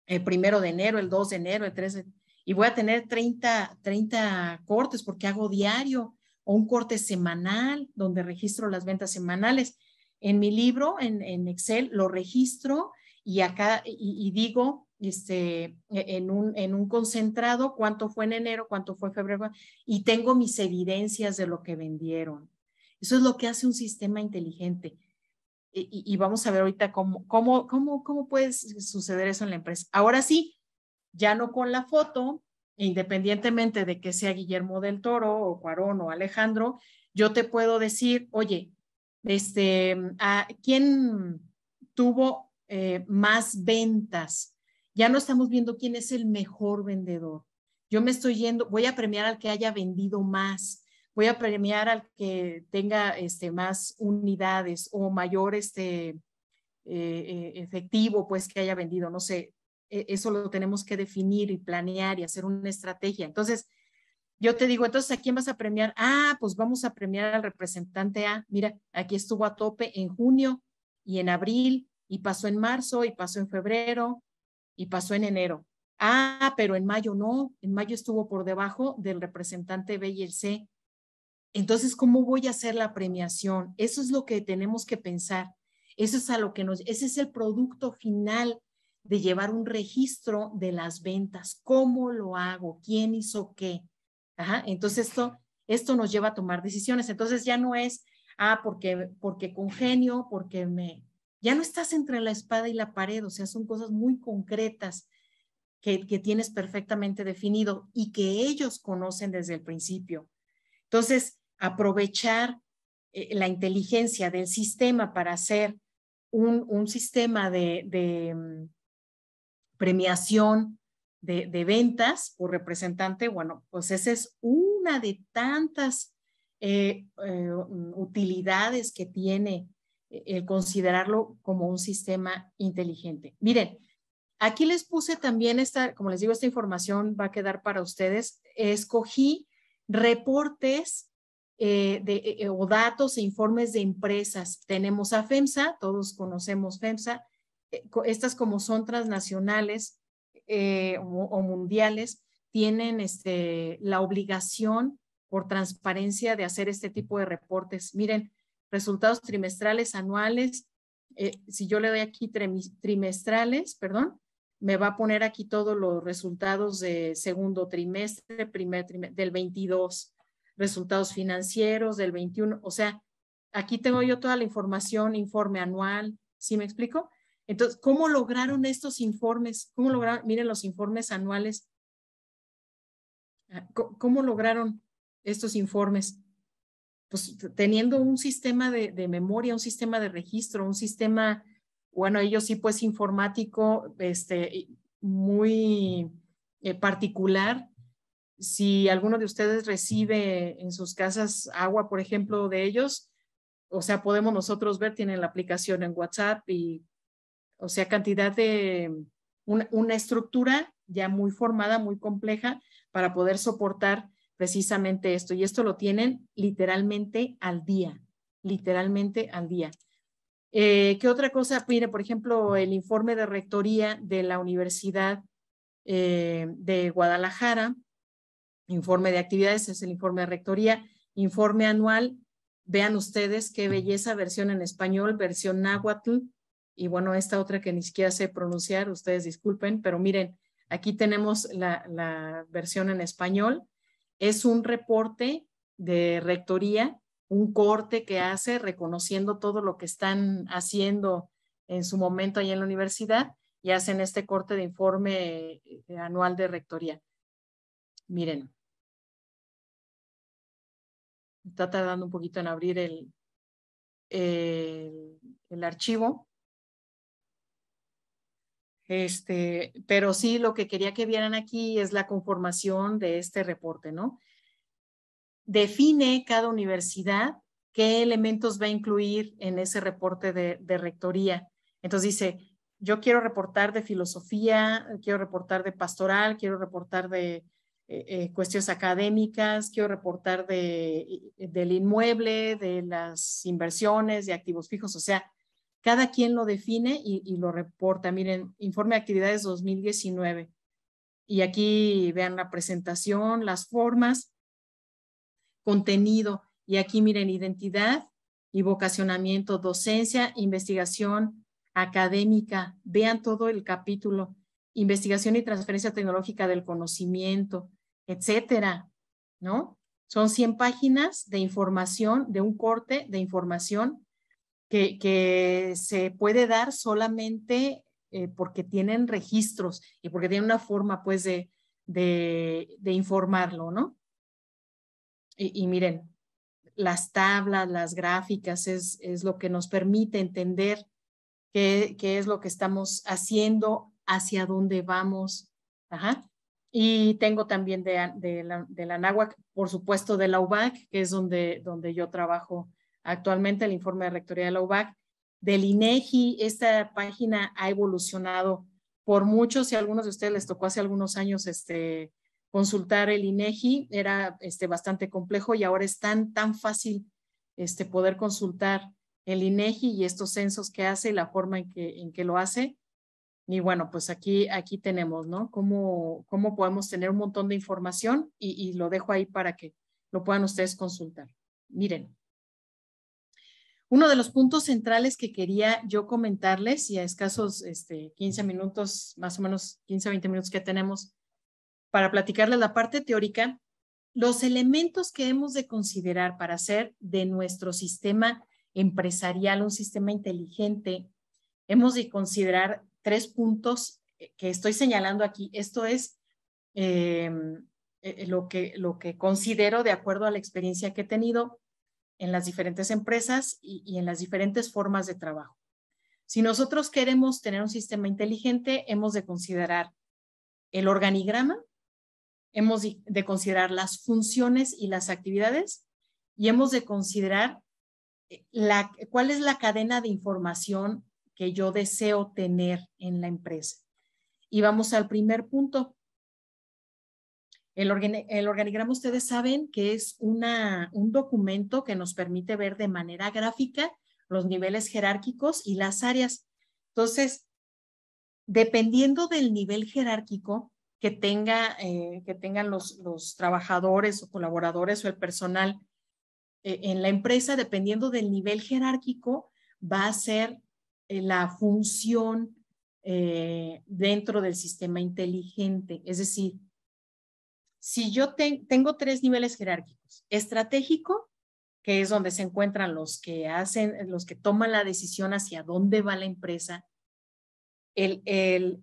el primero de enero, el 2 de enero, el 3 de y voy a tener 30, 30 cortes porque hago diario o un corte semanal donde registro las ventas semanales. En mi libro, en Excel, lo registro y acá, y, digo, este, e, en un, en un concentrado, cuánto fue en enero, cuánto fue febrero, y tengo mis evidencias de lo que vendieron. Eso es lo que hace un sistema inteligente. Y, vamos a ver ahorita cómo, cómo, cómo, cómo puede suceder eso en la empresa. Ahora sí, ya no con la foto, independientemente de que sea Guillermo del Toro o Cuarón o Alejandro, yo te puedo decir, oye, este, ¿a ¿quién tuvo eh, más ventas. Ya no estamos viendo quién es el mejor vendedor. Yo me estoy yendo, voy a premiar al que haya vendido más, voy a premiar al que tenga este, más unidades o mayor este, eh, eh, efectivo, pues que haya vendido, no sé, e, eso lo tenemos que definir y planear y hacer una estrategia. Entonces, yo te digo, entonces, ¿a quién vas a premiar? Ah, pues vamos a premiar al representante A. Mira, aquí estuvo a tope en junio y en abril y pasó en marzo, y pasó en febrero, y pasó en enero. Ah, pero en mayo no, en mayo estuvo por debajo del representante B y el C. Entonces, ¿cómo voy a hacer la premiación? Eso es lo que tenemos que pensar. Eso es a lo que nos, ese es el producto final de llevar un registro de las ventas. ¿Cómo lo hago? ¿Quién hizo qué? entonces esto, esto nos lleva a tomar decisiones. Entonces ya no es, ah, porque, porque genio, porque me, ya no estás entre la espada y la pared, o sea, son cosas muy concretas que, tienes perfectamente definido y que ellos conocen desde el principio. Entonces, aprovechar eh, la inteligencia del sistema para hacer un, sistema de, mm, premiación de, ventas por representante, bueno, pues esa es una de tantas eh, eh, mm, utilidades que tiene e, el considerarlo como un sistema inteligente. Miren, aquí les puse también esta, como les digo, esta información va a quedar para ustedes. Escogí reportes eh, de, e, e, o datos e informes de empresas. Tenemos a FEMSA, todos conocemos FEMSA. Eh, estas como son transnacionales eh, o, o, mundiales, tienen este, la obligación por transparencia de hacer este tipo de reportes. Miren, resultados trimestrales, anuales. Eh, si yo le doy aquí trimestrales, perdón, me va a poner aquí todos los resultados de segundo trimestre, primer trimestre, del 22, resultados financieros del 21, o sea, aquí tengo yo toda la información, informe anual, ¿sí me explico? Entonces, ¿cómo lograron estos informes? ¿Cómo lograron, miren los informes anuales? Ah, ¿Cómo, lograron estos informes? pues teniendo un sistema de, memoria, un sistema de registro, un sistema, bueno, ellos sí pues informático, este, muy eh, particular. Si alguno de ustedes recibe en sus casas agua, por ejemplo, de ellos, o sea, podemos nosotros ver, tienen la aplicación en WhatsApp y, o sea, cantidad de, una estructura ya muy formada, muy compleja, para poder soportar precisamente esto. Y esto lo tienen literalmente al día, literalmente al día. Eh, ¿Qué otra cosa? Mire, por ejemplo, el informe de rectoría de la Universidad eh, de Guadalajara, informe de actividades, es el informe de rectoría, informe anual. Vean ustedes qué belleza, versión en español, versión náhuatl, y bueno, esta otra que ni siquiera sé pronunciar, ustedes disculpen, pero miren, aquí tenemos la versión en español es un reporte de rectoría, un corte que hace reconociendo todo lo que están haciendo en su momento ahí en la universidad y hacen este corte de informe eh, eh, anual de rectoría. Miren. Está tardando un poquito en abrir el, el archivo. Este, pero sí, lo que quería que vieran aquí es la conformación de este reporte, ¿no? Define cada universidad qué elementos va a incluir en ese reporte de, rectoría. Entonces dice, yo quiero reportar de filosofía, quiero reportar de pastoral, quiero reportar de eh, eh, cuestiones académicas, quiero reportar de, del inmueble, de las inversiones, de activos fijos, o sea, cada quien lo define y, lo reporta. Miren, informe de actividades 2019. Y aquí vean la presentación, las formas, contenido. Y aquí miren, identidad y vocacionamiento, docencia, investigación académica. Vean todo el capítulo. Investigación y transferencia tecnológica del conocimiento, etcétera, ¿no? Son 100 páginas de información, de un corte de información que, se puede dar solamente eh, porque tienen registros y porque tienen una forma pues de, de, informarlo, ¿no? Y, miren, las tablas, las gráficas es, lo que nos permite entender qué, es lo que estamos haciendo, hacia dónde vamos. Ajá. Y tengo también de, la, de NAWAC, por supuesto de la UBAC, que es donde, donde yo trabajo actualmente el informe de rectoría de la UBAC, del INEGI. Esta página ha evolucionado por muchos Si algunos de ustedes les tocó hace algunos años este, consultar el INEGI, era este, bastante complejo y ahora es tan, tan fácil este, poder consultar el INEGI y estos censos que hace y la forma en que, lo hace. Y bueno, pues aquí, aquí tenemos, ¿no? Cómo, cómo podemos tener un montón de información y lo dejo ahí para que lo puedan ustedes consultar. Miren, uno de los puntos centrales que quería yo comentarles, y a escasos este, 15 minutos, más o menos 15 o 20 minutos que tenemos para platicarles la parte teórica, los elementos que hemos de considerar para hacer de nuestro sistema empresarial un sistema inteligente, hemos de considerar tres puntos que estoy señalando aquí. Esto es em, eh, lo, que, lo que considero de acuerdo a la experiencia que he tenido en las diferentes empresas y, en las diferentes formas de trabajo. Si nosotros queremos tener un sistema inteligente, hemos de considerar el organigrama, hemos de considerar las funciones y las actividades y hemos de considerar eh, la, cuál es la cadena de información que yo deseo tener en la empresa. Y vamos al primer punto, el, organigrama, ustedes saben que es una, un documento que nos permite ver de manera gráfica los niveles jerárquicos y las áreas. Entonces, dependiendo del nivel jerárquico que, tenga, eh, que tengan los, los, trabajadores o colaboradores o el personal eh, en la empresa, dependiendo del nivel jerárquico, va a ser eh, la función dentro del sistema inteligente. Es decir, si yo tengo tres niveles jerárquicos, estratégico, que es donde se encuentran los que hacen, los que toman la decisión hacia dónde va la empresa, el,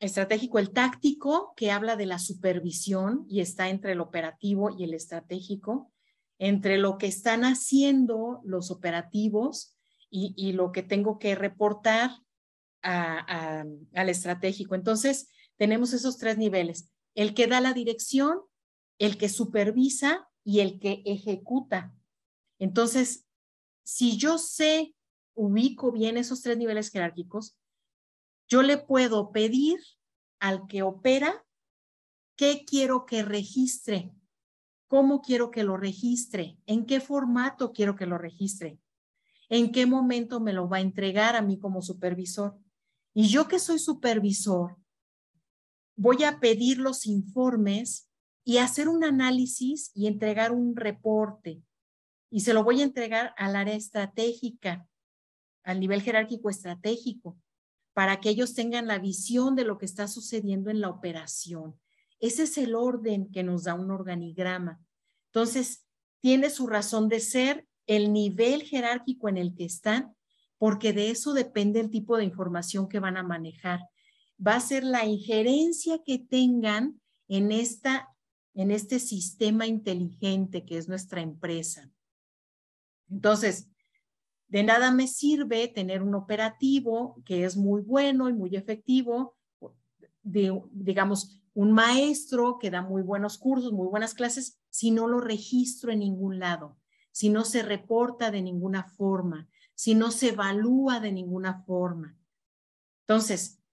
estratégico, el táctico, que habla de la supervisión y está entre el operativo y el estratégico, entre lo que están haciendo los operativos y, lo que tengo que reportar al estratégico. Entonces, tenemos esos tres niveles el que da la dirección, el que supervisa y el que ejecuta. Entonces, si yo sé, ubico bien esos tres niveles jerárquicos, yo le puedo pedir al que opera qué quiero que registre, cómo quiero que lo registre, en qué formato quiero que lo registre, en qué momento me lo va a entregar a mí como supervisor. Y yo que soy supervisor, voy a pedir los informes y hacer un análisis y entregar un reporte. Y se lo voy a entregar al área estratégica, al nivel jerárquico estratégico, para que ellos tengan la visión de lo que está sucediendo en la operación. Ese es el orden que nos da un organigrama. Entonces, tiene su razón de ser el nivel jerárquico en el que están, porque de eso depende el tipo de información que van a manejar va a ser la injerencia que tengan en, esta, en este sistema inteligente que es nuestra empresa. Entonces, de nada me sirve tener un operativo que es muy bueno y muy efectivo, de, digamos, un maestro que da muy buenos cursos, muy buenas clases, si no lo registro en ningún lado, si no se reporta de ninguna forma, si no se evalúa de ninguna forma. Entonces,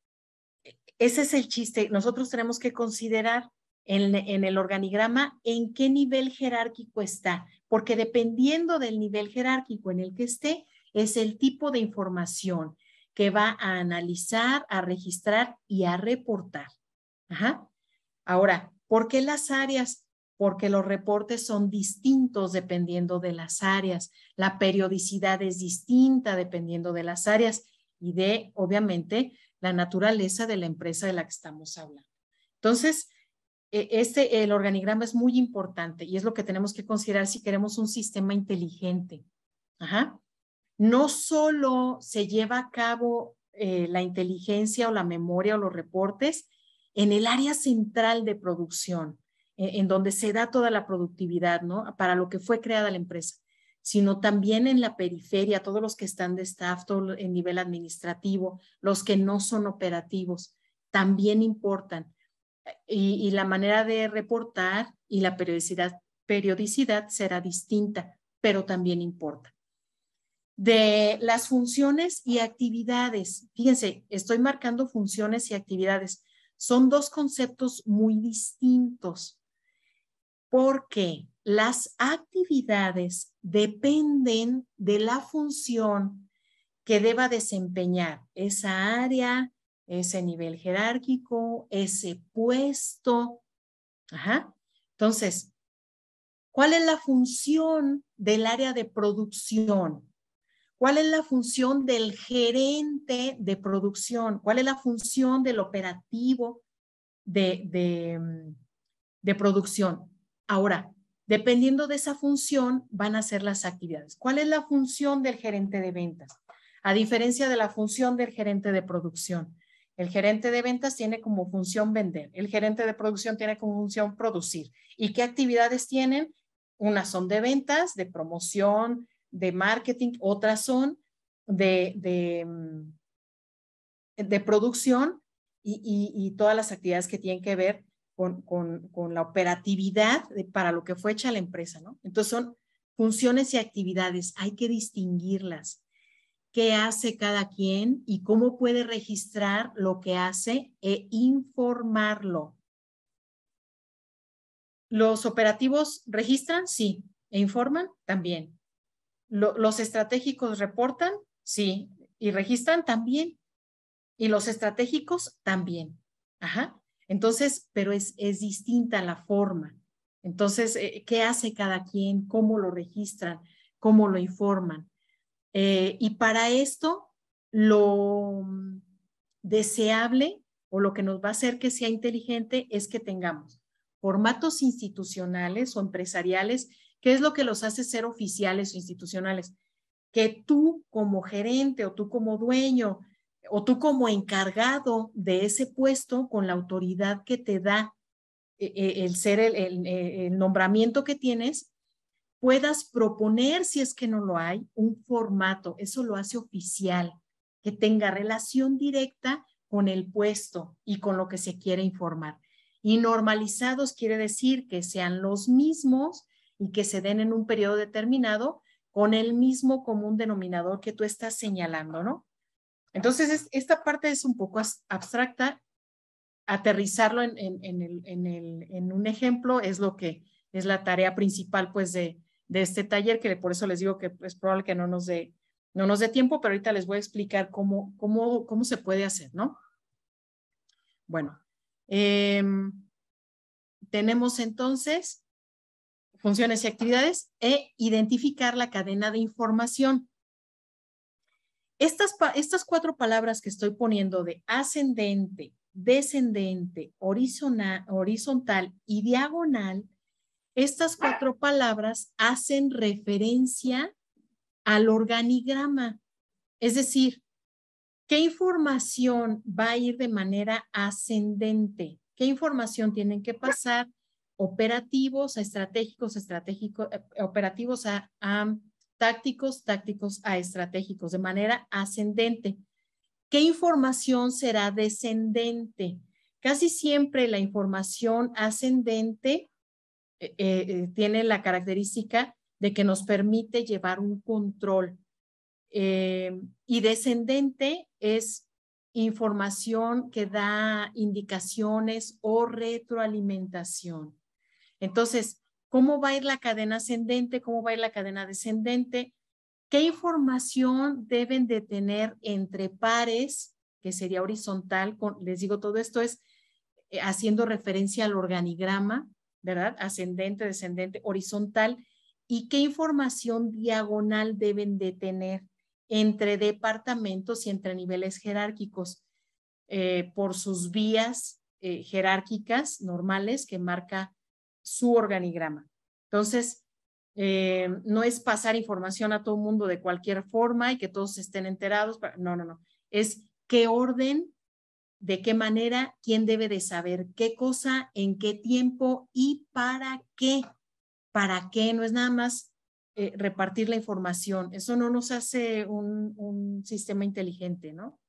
ese es el chiste. Nosotros tenemos que considerar en, el organigrama en qué nivel jerárquico está, porque dependiendo del nivel jerárquico en el que esté, es el tipo de información que va a analizar, a registrar y a reportar. Ahora, ¿por qué las áreas? Porque los reportes son distintos dependiendo de las áreas, la periodicidad es distinta dependiendo de las áreas y de, obviamente, la naturaleza de la empresa de la que estamos hablando. Entonces, e, este, el organigrama es muy importante y es lo que tenemos que considerar si queremos un sistema inteligente. No solo se lleva a cabo eh, la inteligencia o la memoria o los reportes en el área central de producción, e, en donde se da toda la productividad, ¿no? Para lo que fue creada la empresa, sino también en la periferia, todos los que están de staff, todo en nivel administrativo, los que no son operativos, también importan. Y, y la manera de reportar y la periodicidad, periodicidad será distinta, pero también importa. De las funciones y actividades, fíjense, estoy marcando funciones y actividades. Son dos conceptos muy distintos porque las actividades dependen de la función que deba desempeñar esa área, ese nivel jerárquico, ese puesto. Ajá. Entonces, ¿cuál es la función del área de producción? ¿Cuál es la función del gerente de producción? ¿Cuál es la función del operativo de, de, mm, de producción? Ahora, Dependiendo de esa función, van a ser las actividades. ¿Cuál es la función del gerente de ventas? A diferencia de la función del gerente de producción. El gerente de ventas tiene como función vender, el gerente de producción tiene como función producir. ¿Y qué actividades tienen? Unas son de ventas, de promoción, de marketing, otras son de, mm, producción y, y todas las actividades que tienen que ver con, la operatividad para lo que fue hecha la empresa, ¿no? Entonces son funciones y actividades, hay que distinguirlas. ¿Qué hace cada quien y cómo puede registrar lo que hace e informarlo? ¿Los operativos registran? Sí. ¿E informan? También. ¿Los estratégicos reportan? Sí. ¿Y registran? También. ¿Y los estratégicos? También. Ajá. Entonces, pero es, distinta la forma. Entonces, eh, ¿qué hace cada quien? ¿Cómo lo registran? ¿Cómo lo informan? Eh, y para esto, lo deseable o lo que nos va a hacer que sea inteligente es que tengamos formatos institucionales o empresariales, que es lo que los hace ser oficiales o institucionales, que tú como gerente o tú como dueño o tú como encargado de ese puesto con la autoridad que te da eh, eh, el ser eh, el, nombramiento que tienes, puedas proponer, si es que no lo hay, un formato, eso lo hace oficial, que tenga relación directa con el puesto y con lo que se quiere informar. Y normalizados quiere decir que sean los mismos y que se den en un periodo determinado con el mismo común denominador que tú estás señalando, ¿no? Entonces, esta parte es un poco abstracta. Aterrizarlo en, un ejemplo es lo que es la tarea principal pues, de, este taller, que por eso les digo que es probable que no nos dé no nos dé tiempo, pero ahorita les voy a explicar cómo, cómo, se puede hacer, ¿no? Bueno, em, tenemos entonces funciones y actividades e identificar la cadena de información. Estas, cuatro palabras que estoy poniendo de ascendente, descendente, horizontal, y diagonal, estas cuatro palabras hacen referencia al organigrama. Es decir, ¿qué información va a ir de manera ascendente? ¿Qué información tienen que pasar operativos a estratégicos, estratégicos, eh, operativos a, a tácticos, tácticos a estratégicos, de manera ascendente. ¿Qué información será descendente? Casi siempre la información ascendente eh, eh, tiene la característica de que nos permite llevar un control. Eh, y descendente es información que da indicaciones o retroalimentación. Entonces, cómo va a ir la cadena ascendente, cómo va a ir la cadena descendente, qué información deben de tener entre pares, que sería horizontal, les digo, todo esto es eh, haciendo referencia al organigrama, ¿verdad? Ascendente, descendente, horizontal, y qué información diagonal deben de tener entre departamentos y entre niveles jerárquicos eh, por sus vías eh, jerárquicas normales que marca su organigrama. Entonces, eh, no es pasar información a todo el mundo de cualquier forma y que todos estén enterados. No, no, no. Es qué orden, de qué manera, quién debe de saber qué cosa, en qué tiempo y para qué. ¿Para qué? No es nada más eh, repartir la información. Eso no nos hace un, sistema inteligente, ¿no?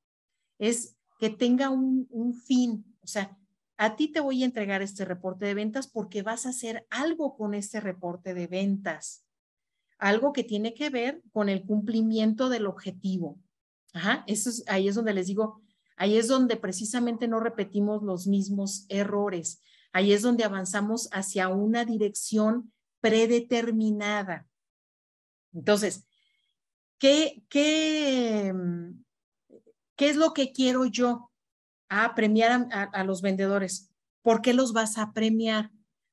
Es que tenga un, un fin. O sea, a ti te voy a entregar este reporte de ventas porque vas a hacer algo con este reporte de ventas, algo que tiene que ver con el cumplimiento del objetivo. eso ahí es donde les digo, ahí es donde precisamente no repetimos los mismos errores, ahí es donde avanzamos hacia una dirección predeterminada. Entonces, ¿qué, qué, qué es lo que quiero yo? a premiar a, los vendedores. ¿Por qué los vas a premiar?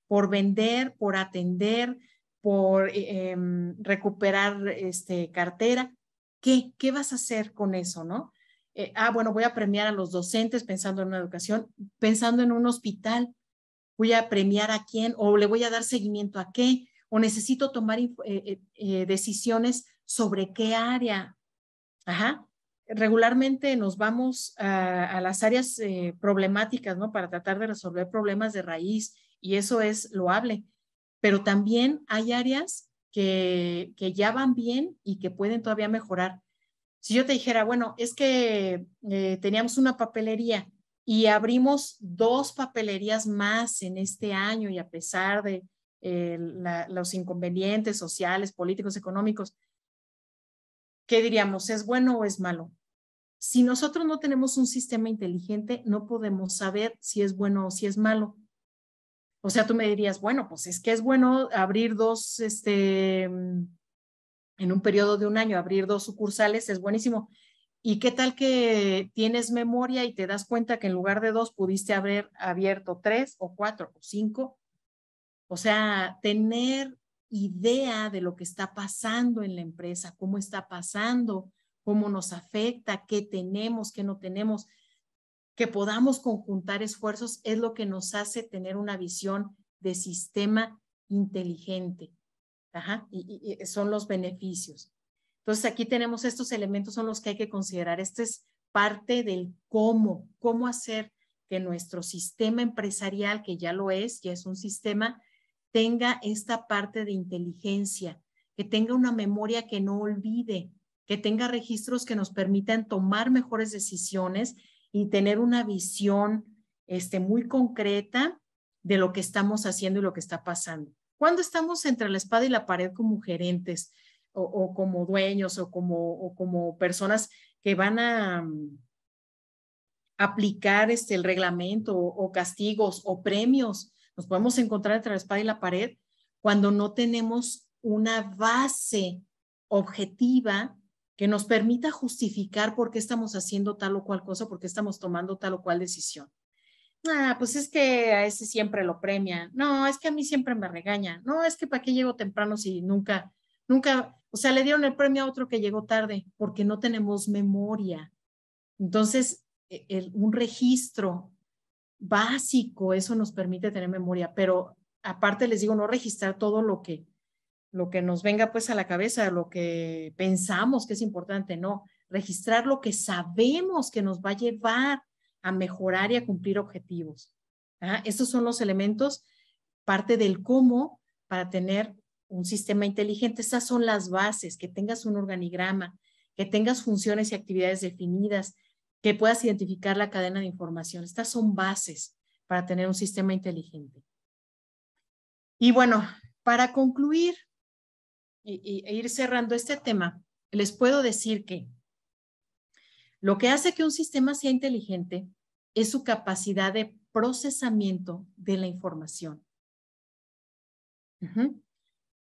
¿Por vender, por atender, por eh, em, recuperar este, cartera? ¿Qué? ¿Qué vas a hacer con eso, no? Eh, ah, bueno, voy a premiar a los docentes pensando en una educación, pensando en un hospital, voy a premiar a quién o le voy a dar seguimiento a qué, o necesito tomar eh, decisiones sobre qué área. Ajá regularmente nos vamos a, las áreas eh, problemáticas, ¿no? Para tratar de resolver problemas de raíz y eso es loable. Pero también hay áreas que, ya van bien y que pueden todavía mejorar. Si yo te dijera, bueno, es que eh, teníamos una papelería y abrimos dos papelerías más en este año y a pesar de eh, los inconvenientes sociales, políticos, económicos, ¿qué diríamos? ¿Es bueno o es malo? si nosotros no tenemos un sistema inteligente, no podemos saber si es bueno o si es malo. O sea, tú me dirías, bueno, pues es que es bueno abrir dos, este, mm, en un periodo de un año, abrir dos sucursales es buenísimo. ¿Y qué tal que tienes memoria y te das cuenta que en lugar de dos pudiste haber abierto tres o cuatro o cinco? O sea, tener idea de lo que está pasando en la empresa, cómo está pasando, cómo nos afecta, qué tenemos, qué no tenemos, que podamos conjuntar esfuerzos es lo que nos hace tener una visión de sistema inteligente. y, son los beneficios. Entonces aquí tenemos estos elementos, son los que hay que considerar. Este es parte del cómo, cómo hacer que nuestro sistema empresarial, que ya lo es, ya es un sistema, tenga esta parte de inteligencia, que tenga una memoria que no olvide, que tenga registros que nos permitan tomar mejores decisiones y tener una visión este, muy concreta de lo que estamos haciendo y lo que está pasando. Cuando estamos entre la espada y la pared como gerentes o, como dueños o como, o como personas que van a mm, aplicar este, el reglamento o castigos o premios, nos podemos encontrar entre la espada y la pared cuando no tenemos una base objetiva que nos permita justificar por qué estamos haciendo tal o cual cosa, por qué estamos tomando tal o cual decisión. Ah, pues es que a ese siempre lo premia. No, es que a mí siempre me regaña. No, es que para qué llego temprano si nunca, nunca, o sea, le dieron el premio a otro que llegó tarde, porque no tenemos memoria. Entonces, e, un registro básico, eso nos permite tener memoria, pero aparte les digo, no registrar todo lo que lo que nos venga pues a la cabeza, lo que pensamos que es importante, no, registrar lo que sabemos que nos va a llevar a mejorar y a cumplir objetivos. ¿Ah? Estos son los elementos, parte del cómo para tener un sistema inteligente. Estas son las bases, que tengas un organigrama, que tengas funciones y actividades definidas, que puedas identificar la cadena de información. Estas son bases para tener un sistema inteligente. Y bueno, para concluir, y, e ir cerrando este tema, les puedo decir que lo que hace que un sistema sea inteligente es su capacidad de procesamiento de la información. Y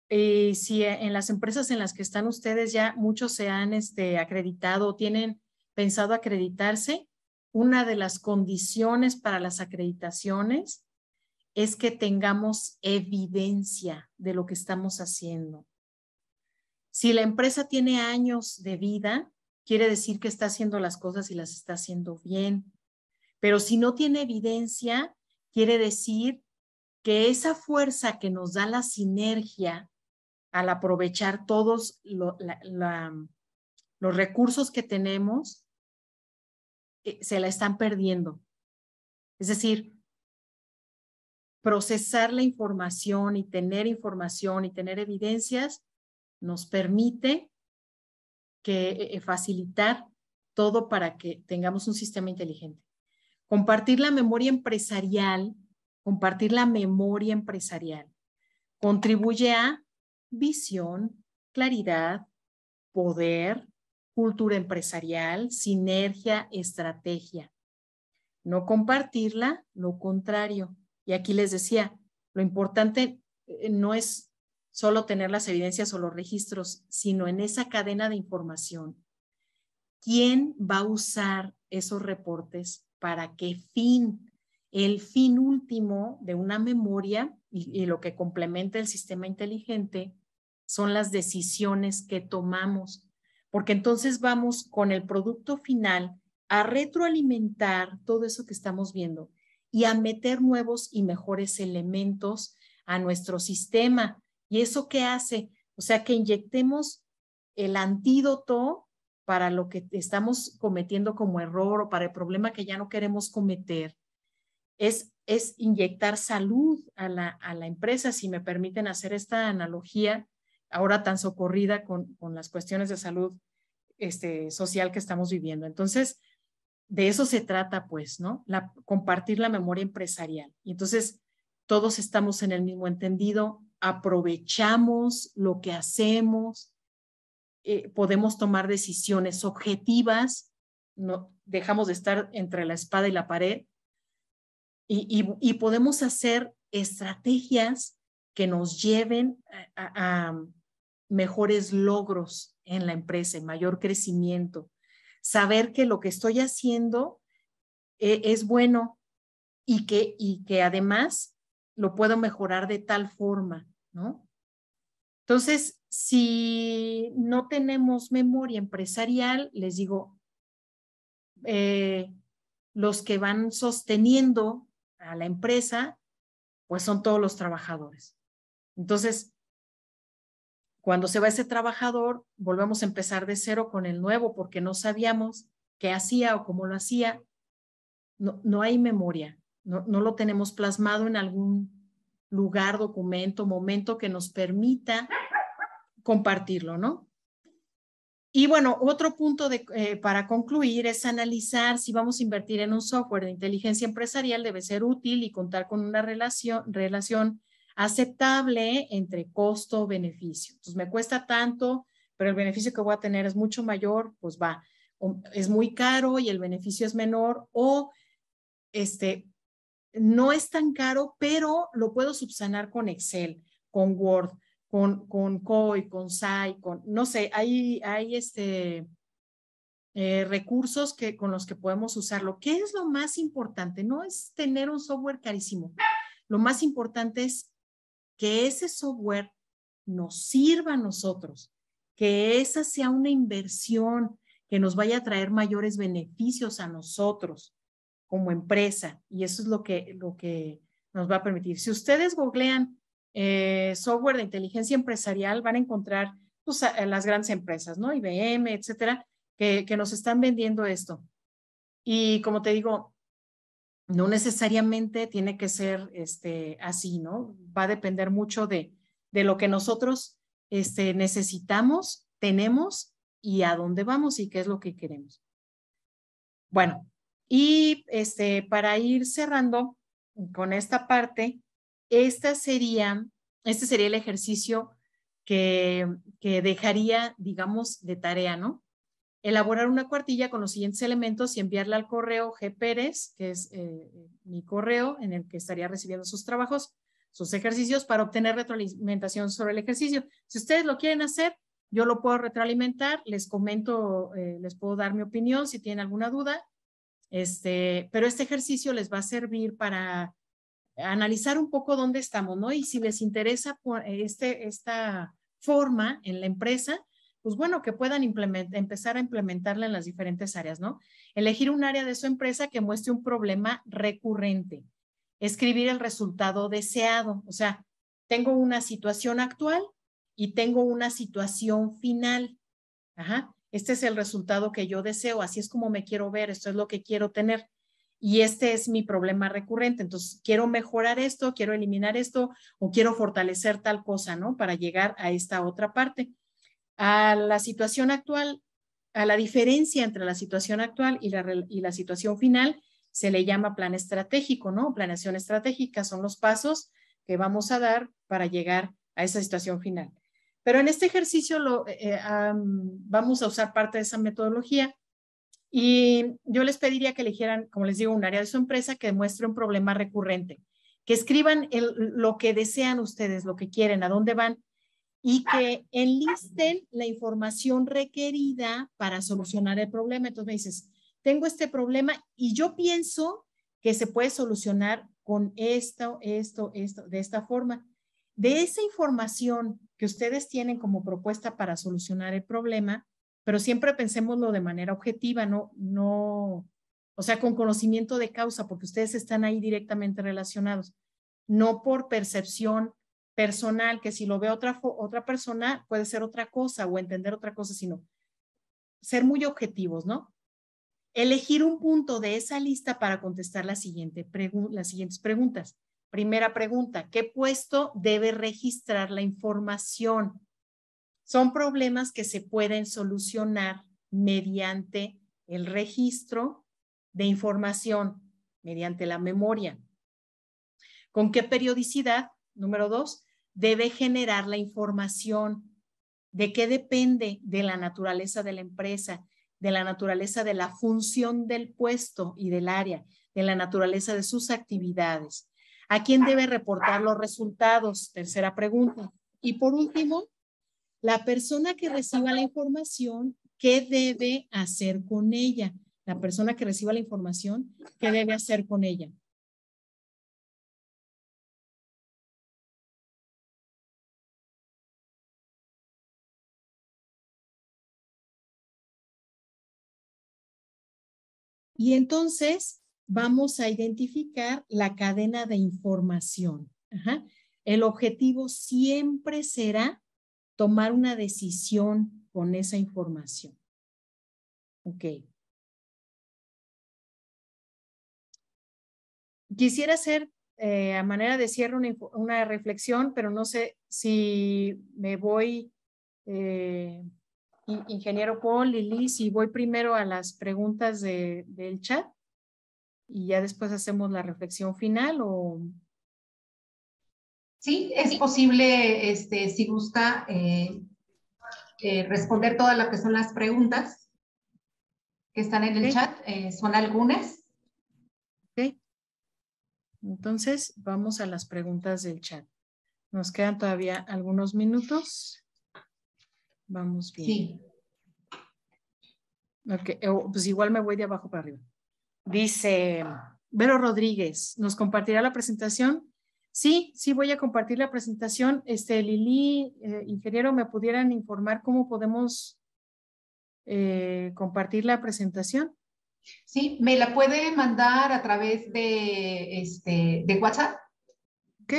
eh, si en las empresas en las que están ustedes ya muchos se han este, acreditado o tienen pensado acreditarse, una de las condiciones para las acreditaciones es que tengamos evidencia de lo que estamos haciendo. Si la empresa tiene años de vida, quiere decir que está haciendo las cosas y las está haciendo bien. Pero si no tiene evidencia, quiere decir que esa fuerza que nos da la sinergia al aprovechar todos los recursos que tenemos, eh, se la están perdiendo. Es decir, procesar la información y tener información y tener evidencias nos permite que eh, facilitar todo para que tengamos un sistema inteligente. Compartir la memoria empresarial, compartir la memoria empresarial, contribuye a visión, claridad, poder, cultura empresarial, sinergia, estrategia. No compartirla, lo contrario. Y aquí les decía, lo importante eh, no es solo tener las evidencias o los registros, sino en esa cadena de información. ¿Quién va a usar esos reportes? ¿Para qué fin? El fin último de una memoria y, y lo que complementa el sistema inteligente son las decisiones que tomamos, porque entonces vamos con el producto final a retroalimentar todo eso que estamos viendo y a meter nuevos y mejores elementos a nuestro sistema. ¿Y eso qué hace? O sea, que inyectemos el antídoto para lo que estamos cometiendo como error o para el problema que ya no queremos cometer. Es, es inyectar salud a la, a la empresa, si me permiten hacer esta analogía ahora tan socorrida con, con las cuestiones de salud este, social que estamos viviendo. Entonces, de eso se trata, pues, ¿no? La, compartir la memoria empresarial. Y entonces, todos estamos en el mismo entendido, aprovechamos lo que hacemos, eh, podemos tomar decisiones objetivas, no, dejamos de estar entre la espada y la pared y, podemos hacer estrategias que nos lleven a, mejores logros en la empresa, mayor crecimiento. Saber que lo que estoy haciendo eh, es bueno y que, y que además lo puedo mejorar de tal forma entonces, si no tenemos memoria empresarial, les digo, eh, los que van sosteniendo a la empresa, pues son todos los trabajadores. Entonces, cuando se va ese trabajador, volvemos a empezar de cero con el nuevo porque no sabíamos qué hacía o cómo lo hacía. No, no hay memoria, no lo tenemos plasmado en algún lugar, documento, momento que nos permita compartirlo, ¿no? Y bueno, otro punto de, eh, para concluir es analizar si vamos a invertir en un software de inteligencia empresarial, debe ser útil y contar con una relación, relación aceptable entre costo-beneficio. Entonces, me cuesta tanto, pero el beneficio que voy a tener es mucho mayor, pues va, es muy caro y el beneficio es menor, o este, no es tan caro, pero lo puedo subsanar con Excel, con Word, con, con COI, con SAI, con, no sé, hay, hay este, eh, recursos que, con los que podemos usarlo. ¿Qué es lo más importante? No es tener un software carísimo. Lo más importante es que ese software nos sirva a nosotros, que esa sea una inversión que nos vaya a traer mayores beneficios a nosotros como empresa. Y eso es lo que, lo que nos va a permitir. Si ustedes googlean eh, software de inteligencia empresarial, van a encontrar pues, las grandes empresas, ¿no? IBM, etcétera, que, nos están vendiendo esto. Y como te digo, no necesariamente tiene que ser este, así, ¿no? Va a depender mucho de, lo que nosotros este, necesitamos, tenemos y a dónde vamos y qué es lo que queremos. Bueno, y este, para ir cerrando con esta parte, esta sería, este sería el ejercicio que, que dejaría, digamos, de tarea, ¿no? Elaborar una cuartilla con los siguientes elementos y enviarla al correo G. Pérez, que es eh, mi correo en el que estaría recibiendo sus trabajos, sus ejercicios, para obtener retroalimentación sobre el ejercicio. Si ustedes lo quieren hacer, yo lo puedo retroalimentar, les comento, eh, les puedo dar mi opinión si tienen alguna duda este, pero este ejercicio les va a servir para analizar un poco dónde estamos, ¿no? Y si les interesa este, esta forma en la empresa, pues bueno, que puedan empezar a implementarla en las diferentes áreas, ¿no? Elegir un área de su empresa que muestre un problema recurrente. Escribir el resultado deseado. O sea, tengo una situación actual y tengo una situación final. Ajá este es el resultado que yo deseo, así es como me quiero ver, esto es lo que quiero tener y este es mi problema recurrente. Entonces, quiero mejorar esto, quiero eliminar esto o quiero fortalecer tal cosa, ¿no? Para llegar a esta otra parte. A la situación actual, a la diferencia entre la situación actual y la, situación final, se le llama plan estratégico, ¿no? Planeación estratégica son los pasos que vamos a dar para llegar a esa situación final. Pero en este ejercicio eh, eh, vamos a usar parte de esa metodología y yo les pediría que eligieran, como les digo, un área de su empresa que demuestre un problema recurrente, que escriban lo que desean ustedes, lo que quieren, a dónde van y que enlisten la información requerida para solucionar el problema. Entonces me dices, tengo este problema y yo pienso que se puede solucionar con esto, esto, esto, de esta forma. De esa información que ustedes tienen como propuesta para solucionar el problema, pero siempre pensemoslo de manera objetiva, no, no, o sea, con conocimiento de causa, porque ustedes están ahí directamente relacionados, no por percepción personal, que si lo ve otra, otra persona puede ser otra cosa o entender otra cosa, sino ser muy objetivos, ¿no? Elegir un punto de esa lista para contestar las siguientes preguntas. Primera pregunta, ¿qué puesto debe registrar la información? Son problemas que se pueden solucionar mediante el registro de información, mediante la memoria. ¿Con qué periodicidad? Número dos, debe generar la información. ¿De qué depende? De la naturaleza de la empresa, de la naturaleza de la función del puesto y del área, de la naturaleza de sus actividades. ¿A quién debe reportar los resultados? Tercera pregunta. Y por último, la persona que reciba la información, ¿qué debe hacer con ella? La persona que reciba la información, ¿qué debe hacer con ella? Y entonces, vamos a identificar la cadena de información. El objetivo siempre será tomar una decisión con esa información. Ok. Quisiera hacer eh, a manera de cierre una, reflexión, pero no sé si me voy, eh, ingeniero Paul, Lili, si voy primero a las preguntas del chat y ya después hacemos la reflexión final o... Sí, es posible, este, si gusta, eh, eh, responder todas las que son las preguntas que están en el chat. Eh, son algunas. Entonces, vamos a las preguntas del chat. Nos quedan todavía algunos minutos. Vamos bien. Sí. Ok, pues igual me voy de abajo para arriba. Dice Vero Rodríguez, ¿nos compartirá la presentación? Sí, sí voy a compartir la presentación. Este, Lili, eh, ingeniero, ¿me pudieran informar cómo podemos eh, compartir la presentación? Sí, me la puede mandar a través de, este, de WhatsApp.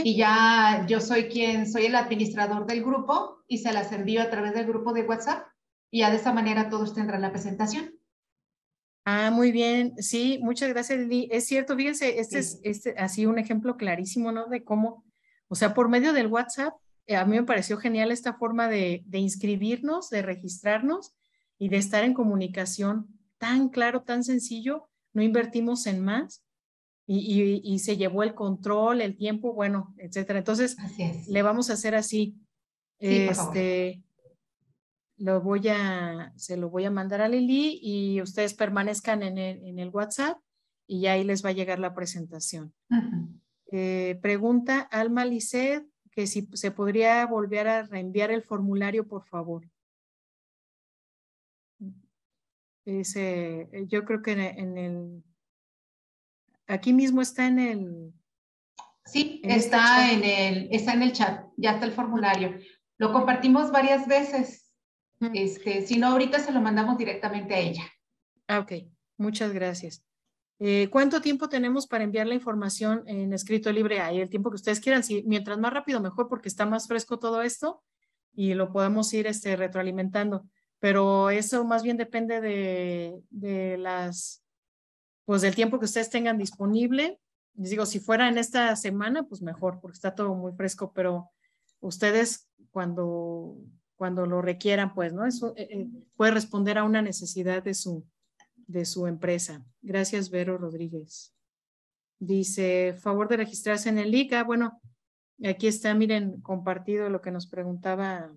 Y ya yo soy quien, soy el administrador del grupo y se la envío a través del grupo de WhatsApp. Y ya de esa manera todos tendrán la presentación. Ah, muy bien. Sí, muchas gracias, Es cierto, fíjense, este es este, así un ejemplo clarísimo, ¿no? De cómo, o sea, por medio del WhatsApp, eh, a mí me pareció genial esta forma de, inscribirnos, de registrarnos y de estar en comunicación tan claro, tan sencillo. No invertimos en más y, se llevó el control, el tiempo, bueno, etcétera. Entonces, le vamos a hacer así. este, lo voy a, se lo voy a mandar a Lili y ustedes permanezcan en el, WhatsApp y ahí les va a llegar la presentación. Eh, pregunta Alma Lisset que si se podría volver a reenviar el formulario, por favor. Eh, eh, yo creo que en, el... Aquí mismo está en el... Sí, este está, en el, está en el chat, ya está el formulario. Lo compartimos varias veces. Este, si no, ahorita se lo mandamos directamente a ella. Ah, ok, muchas gracias. Eh, ¿Cuánto tiempo tenemos para enviar la información en escrito libre? Ahí el tiempo que ustedes quieran. Si, mientras más rápido, mejor, porque está más fresco todo esto y lo podemos ir este, retroalimentando. Pero eso más bien depende de, las, pues del tiempo que ustedes tengan disponible. Les digo, si fuera en esta semana, pues mejor, porque está todo muy fresco, pero ustedes cuando cuando lo requieran, pues, ¿no? Eso eh, eh, puede responder a una necesidad de su, de su empresa. Gracias, Vero Rodríguez. Dice, favor de registrarse en el ICA. Bueno, aquí está, miren, compartido lo que nos preguntaba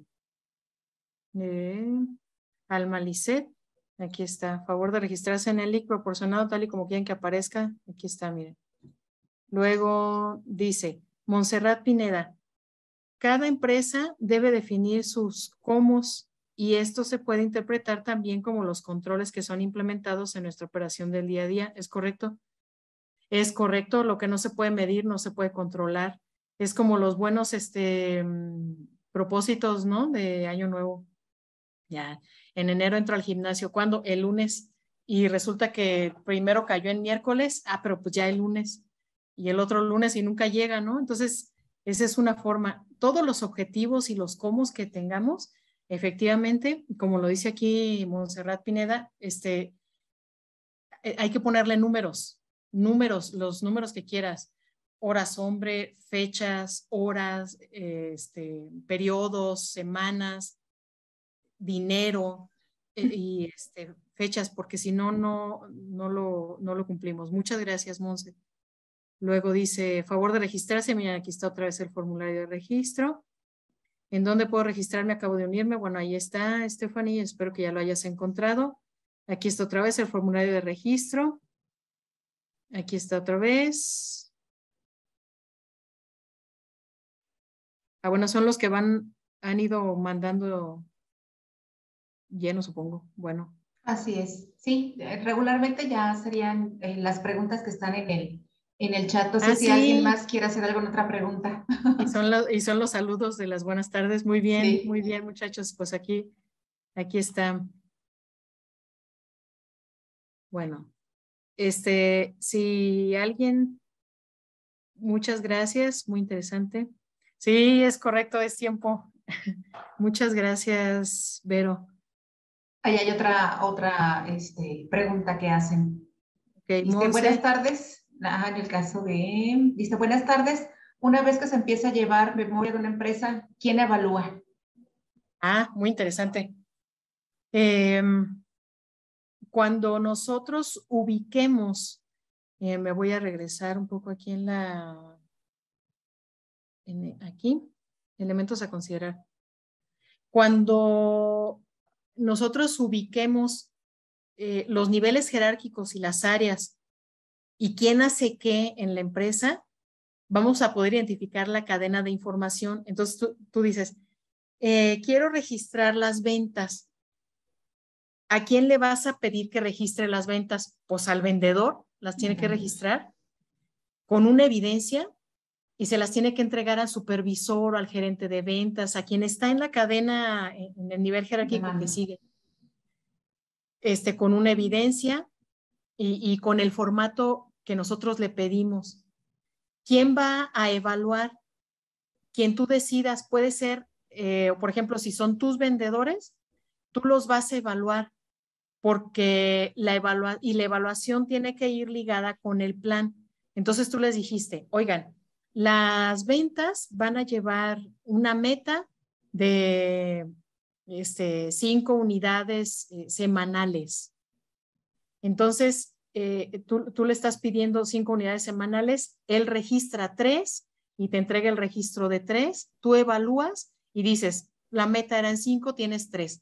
eh, Alma Lisset. Aquí está, favor de registrarse en el ICA proporcionado tal y como quieren que aparezca. Aquí está, miren. Luego dice, Monserrat Pineda, cada empresa debe definir sus cómo y esto se puede interpretar también como los controles que son implementados en nuestra operación del día a día. ¿Es correcto? Es correcto, lo que no se puede medir no se puede controlar. Es como los buenos este, propósitos, ¿no? De año nuevo. Ya, en enero entro al gimnasio. ¿Cuándo? El lunes. Y resulta que primero cayó en miércoles, ah, pero pues ya el lunes. Y el otro lunes y nunca llega, ¿no? Entonces, esa es una forma todos los objetivos y los cómo que tengamos, efectivamente, como lo dice aquí Montserrat Pineda, este, eh, hay que ponerle números, números, los números que quieras, horas hombre, fechas, horas, eh, este, periodos, semanas, dinero eh, y este, fechas, porque si no, no, no, lo, no lo cumplimos. Muchas gracias, Monse. Luego dice, favor de registrarse. Miren, aquí está otra vez el formulario de registro. ¿En dónde puedo registrarme? Acabo de unirme. Bueno, ahí está, Stephanie. Espero que ya lo hayas encontrado. Aquí está otra vez el formulario de registro. Aquí está otra vez. Ah, bueno, son los que van, han ido mandando lleno, supongo. Bueno. Así es. Sí, eh, regularmente ya serían eh, las preguntas que están en el, en el chat. No sé ah, si alguien más quiere hacer alguna otra pregunta. Y son, los, y son los saludos de las buenas tardes. Muy bien, muy bien, muchachos. Pues aquí, aquí está. Bueno, este, si alguien, muchas gracias, muy interesante. Sí, es correcto, es tiempo. Muchas gracias, Vero. Ahí hay otra, otra este, pregunta que hacen. buenas tardes ah, en el caso de, dice, buenas tardes, una vez que se empieza a llevar memoria de una empresa, ¿quién evalúa? Ah, muy interesante. Em, cuando nosotros ubiquemos, eh, me voy a regresar un poco aquí en la, aquí, elementos a considerar. Cuando nosotros ubiquemos eh, los niveles jerárquicos y las áreas y quién hace qué en la empresa, vamos a poder identificar la cadena de información. Entonces tú, dices, eh, quiero registrar las ventas. ¿A quién le vas a pedir que registre las ventas? Pues al vendedor, las tiene que registrar con una evidencia y se las tiene que entregar al supervisor, al gerente de ventas, a quien está en la cadena, eh, en el nivel jerárquico que sigue, este, con una evidencia y, y, con el formato que nosotros le pedimos. ¿Quién va a evaluar? Quien tú decidas puede ser, eh, por ejemplo, si son tus vendedores, tú los vas a evaluar porque la y la evaluación tiene que ir ligada con el plan. Entonces tú les dijiste, oigan, las ventas van a llevar una meta de este, cinco unidades eh, semanales. Entonces, eh, tú, le estás pidiendo cinco unidades semanales, él registra tres y te entrega el registro de tres, tú evalúas y dices, la meta eran cinco, tienes tres.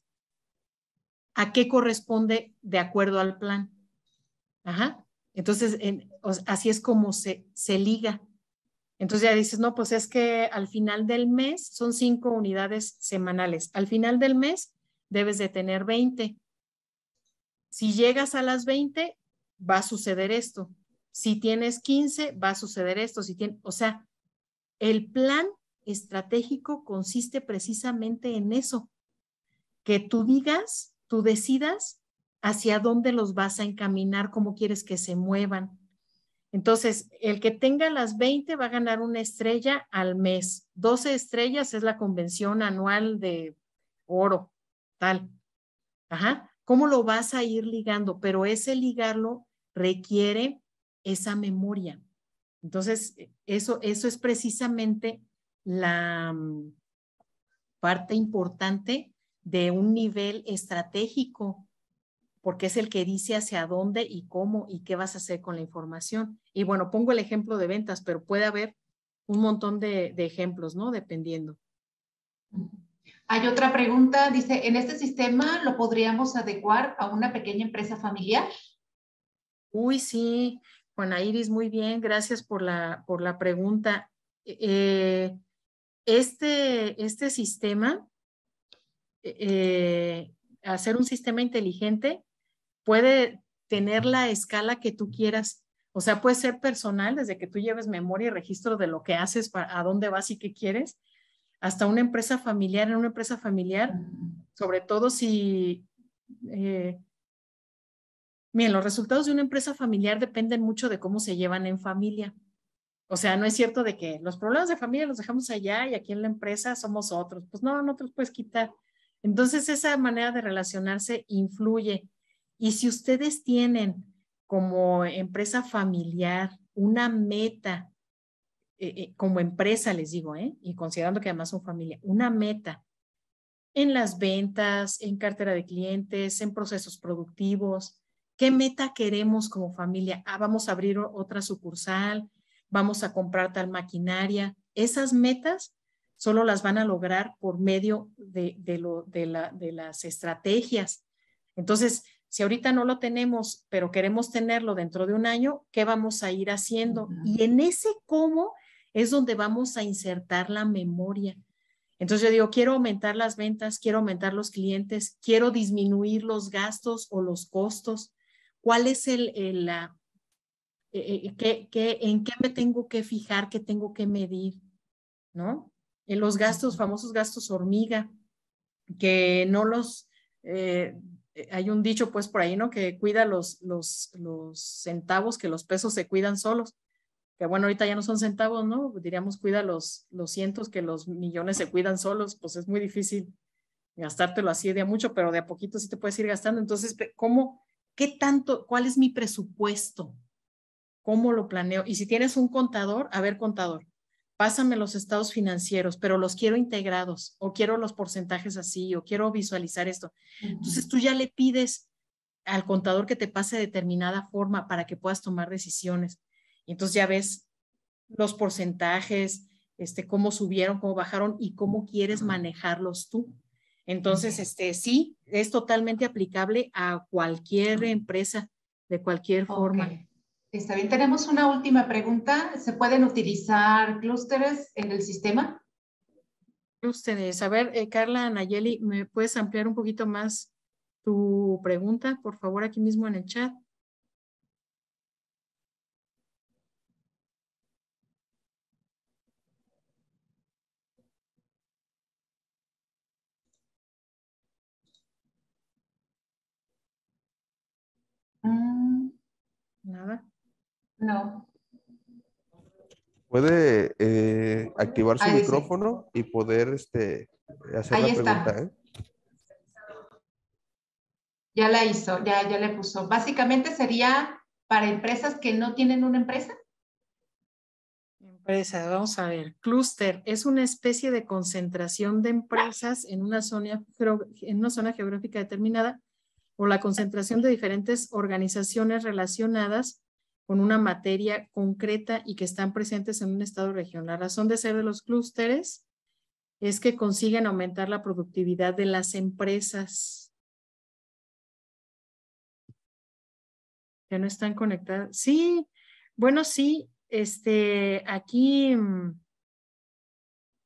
¿A qué corresponde de acuerdo al plan? Ajá. Entonces, así es como se, se liga. Entonces ya dices, no, pues es que al final del mes son cinco unidades semanales. Al final del mes debes de tener 20. Si llegas a las 20, va a suceder esto. Si tienes 15, va a suceder esto. Si tiene o sea, el plan estratégico consiste precisamente en eso, que tú digas, tú decidas hacia dónde los vas a encaminar, cómo quieres que se muevan. Entonces, el que tenga las 20 va a ganar una estrella al mes. 12 estrellas es la convención anual de oro, tal. Ajá. ¿Cómo lo vas a ir ligando? Pero ese ligarlo requiere esa memoria. Entonces, e, eso, eso es precisamente la mm, parte importante de un nivel estratégico, porque es el que dice hacia dónde y cómo y qué vas a hacer con la información. Y bueno, pongo el ejemplo de ventas, pero puede haber un montón de, de ejemplos, ¿no? Dependiendo. Hay otra pregunta, dice, ¿en este sistema lo podríamos adecuar a una pequeña empresa familiar? Uy, sí, Juana Iris, muy bien, gracias por la, por la pregunta. Eh, este, este sistema, eh, hacer un sistema inteligente, puede tener la escala que tú quieras. O sea, puede ser personal, desde que tú lleves memoria y registro de lo que haces, a dónde vas y qué quieres, hasta una empresa familiar. En una empresa familiar, sobre todo si eh, Miren, los resultados de una empresa familiar dependen mucho de cómo se llevan en familia. O sea, no es cierto de que los problemas de familia los dejamos allá y aquí en la empresa somos otros. Pues no, no te los puedes quitar. Entonces, esa manera de relacionarse influye. Y si ustedes tienen como empresa familiar una meta, eh, eh, como empresa les digo, ¿eh? y considerando que además son familia, una meta en las ventas, en cartera de clientes, en procesos productivos, ¿Qué meta queremos como familia? Ah, vamos a abrir otra sucursal, vamos a comprar tal maquinaria. Esas metas solo las van a lograr por medio de, las estrategias. Entonces, si ahorita no lo tenemos, pero queremos tenerlo dentro de un año, ¿qué vamos a ir haciendo? Y en ese cómo es donde vamos a insertar la memoria. Entonces yo digo, quiero aumentar las ventas, quiero aumentar los clientes, quiero disminuir los gastos o los costos cuál es el, la, ah, eh, eh, en qué me tengo que fijar, qué tengo que medir, ¿no? En los gastos, famosos gastos hormiga, que no los, eh, hay un dicho pues por ahí, ¿no? Que cuida los, los, los centavos, que los pesos se cuidan solos que bueno, ahorita ya no son centavos, ¿no? Diríamos, cuida los, los cientos, que los millones se cuidan solos, pues es muy difícil gastártelo así de a mucho, pero de a poquito sí te puedes ir gastando. Entonces, ¿cómo, ¿Qué tanto, cuál es mi presupuesto? ¿Cómo lo planeo? Y si tienes un contador, a ver, contador, pásame los estados financieros, pero los quiero integrados o quiero los porcentajes así o quiero visualizar esto. Entonces tú ya le pides al contador que te pase de determinada forma para que puedas tomar decisiones. Entonces ya ves los porcentajes, este, cómo subieron, cómo bajaron y cómo quieres manejarlos tú. Entonces, este, sí, es totalmente aplicable a cualquier empresa, de cualquier forma. Está bien, tenemos una última pregunta. ¿Se pueden utilizar clústeres en el sistema? Clústeres. A ver, eh, Carla Nayeli, ¿me puedes ampliar un poquito más tu pregunta, por favor, aquí mismo en el chat? Nada. No. Puede eh, activar su micrófono y poder este, hacer la pregunta. ¿eh? Ya la hizo, ya, ya le puso. Básicamente sería para empresas que no tienen una empresa. Empresa, vamos a ver. Clúster es una especie de concentración de empresas en una en una zona geográfica determinada o la concentración de diferentes organizaciones relacionadas con una materia concreta y que están presentes en un estado regional. La razón de ser de los clústeres es que consiguen aumentar la productividad de las empresas. Que no están conectadas. Sí, bueno, sí, este, aquí mm,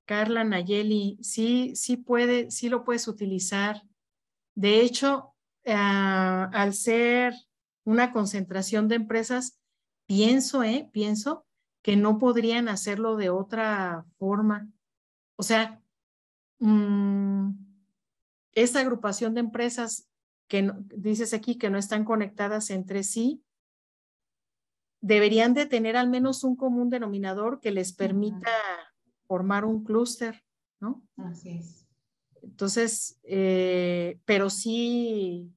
Carla Nayeli, sí, sí puede, sí lo puedes utilizar. De hecho, Ah, al ser una concentración de empresas, pienso, eh, pienso que no podrían hacerlo de otra forma. O sea, mm, esta agrupación de empresas que dices aquí que no están conectadas entre sí, deberían de tener al menos un común denominador que les permita formar un clúster, ¿no? Así es. Entonces, eh, pero sí,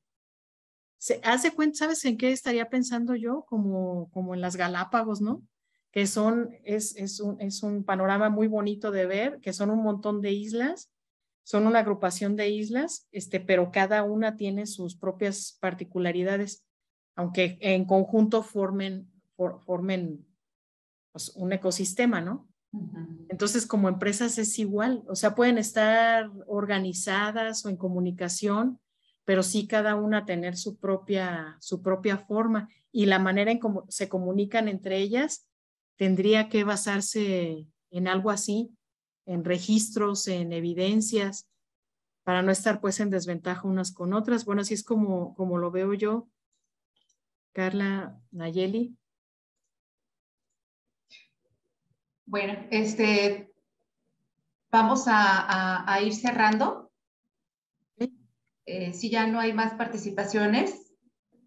se hace cuenta, ¿sabes en qué estaría pensando yo? Como, como en las Galápagos, ¿no? Que son, es, un, es un panorama muy bonito de ver, que son un montón de islas, son una agrupación de islas, este, pero cada una tiene sus propias particularidades, aunque en conjunto formen, formen pues, un ecosistema, ¿no? Entonces, como empresas es igual, o sea, pueden estar organizadas o en comunicación, pero sí cada una tener su propia, su propia forma y la manera en cómo se comunican entre ellas tendría que basarse en algo así, en registros, en evidencias, para no estar pues en desventaja unas con otras. Bueno, así es como, como lo veo yo, Carla Nayeli. Bueno, este, vamos a ir cerrando. Eh, si ya no hay más participaciones,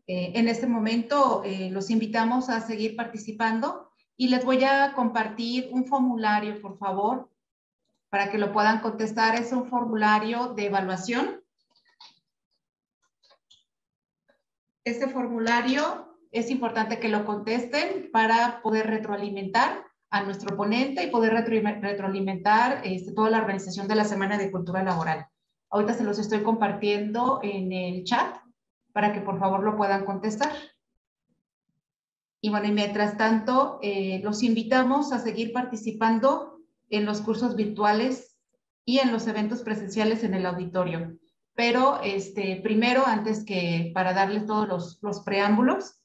eh, en este momento eh, los invitamos a seguir participando y les voy a compartir un formulario, por favor, para que lo puedan contestar. Es un formulario de evaluación. Este formulario es importante que lo contesten para poder retroalimentar a nuestro ponente y poder retroalimentar este, toda la organización de la Semana de Cultura Laboral. Ahorita se los estoy compartiendo en el chat para que por favor lo puedan contestar. Y bueno, y mientras tanto, eh, los invitamos a seguir participando en los cursos virtuales y en los eventos presenciales en el auditorio. Pero este, primero, antes que para darles todos los, los preámbulos,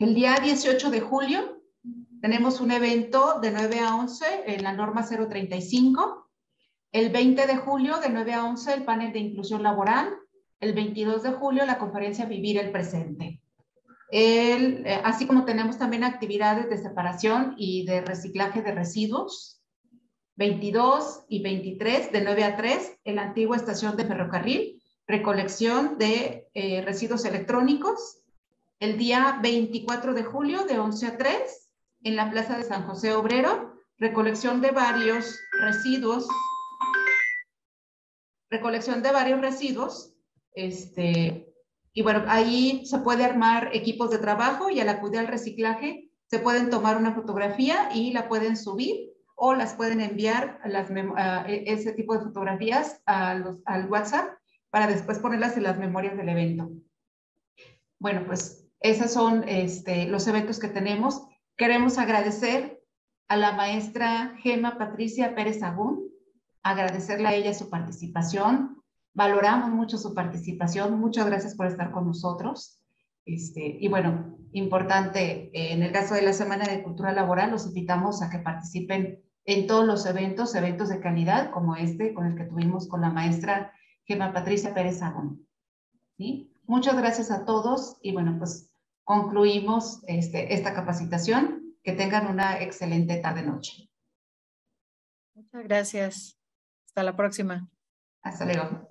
el día 18 de julio tenemos un evento de 9 a 11 en la norma 035 el 20 de julio, de 9 a 11, el panel de inclusión laboral. El 22 de julio, la conferencia Vivir el Presente. Eh, así como tenemos también actividades de separación y de reciclaje de residuos. 22 y 23, de 9 a 3, en la antigua estación de ferrocarril, recolección de eh, residuos electrónicos. El día 24 de julio, de 11 a 3, en la Plaza de San José Obrero, recolección de varios residuos recolección de varios residuos. Este, y bueno, ahí se puede armar equipos de trabajo y al acudir al reciclaje se pueden tomar una fotografía y la pueden subir o las pueden enviar e, ese tipo de fotografías al WhatsApp para después ponerlas en las memorias del evento. Bueno, pues esos son este, los eventos que tenemos. Queremos agradecer a la maestra Gema Patricia Pérez Agún agradecerle a ella su participación. Valoramos mucho su participación. Muchas gracias por estar con nosotros. Este, y bueno, importante, eh, en el caso de la Semana de Cultura Laboral, los invitamos a que participen en todos los eventos, eventos de calidad como este con el que tuvimos con la maestra Gemma Patricia Pérez Agón. ¿Sí? Muchas gracias a todos y bueno, pues concluimos este, esta capacitación. Que tengan una excelente tarde-noche. Muchas gracias. Hasta la próxima. Hasta luego.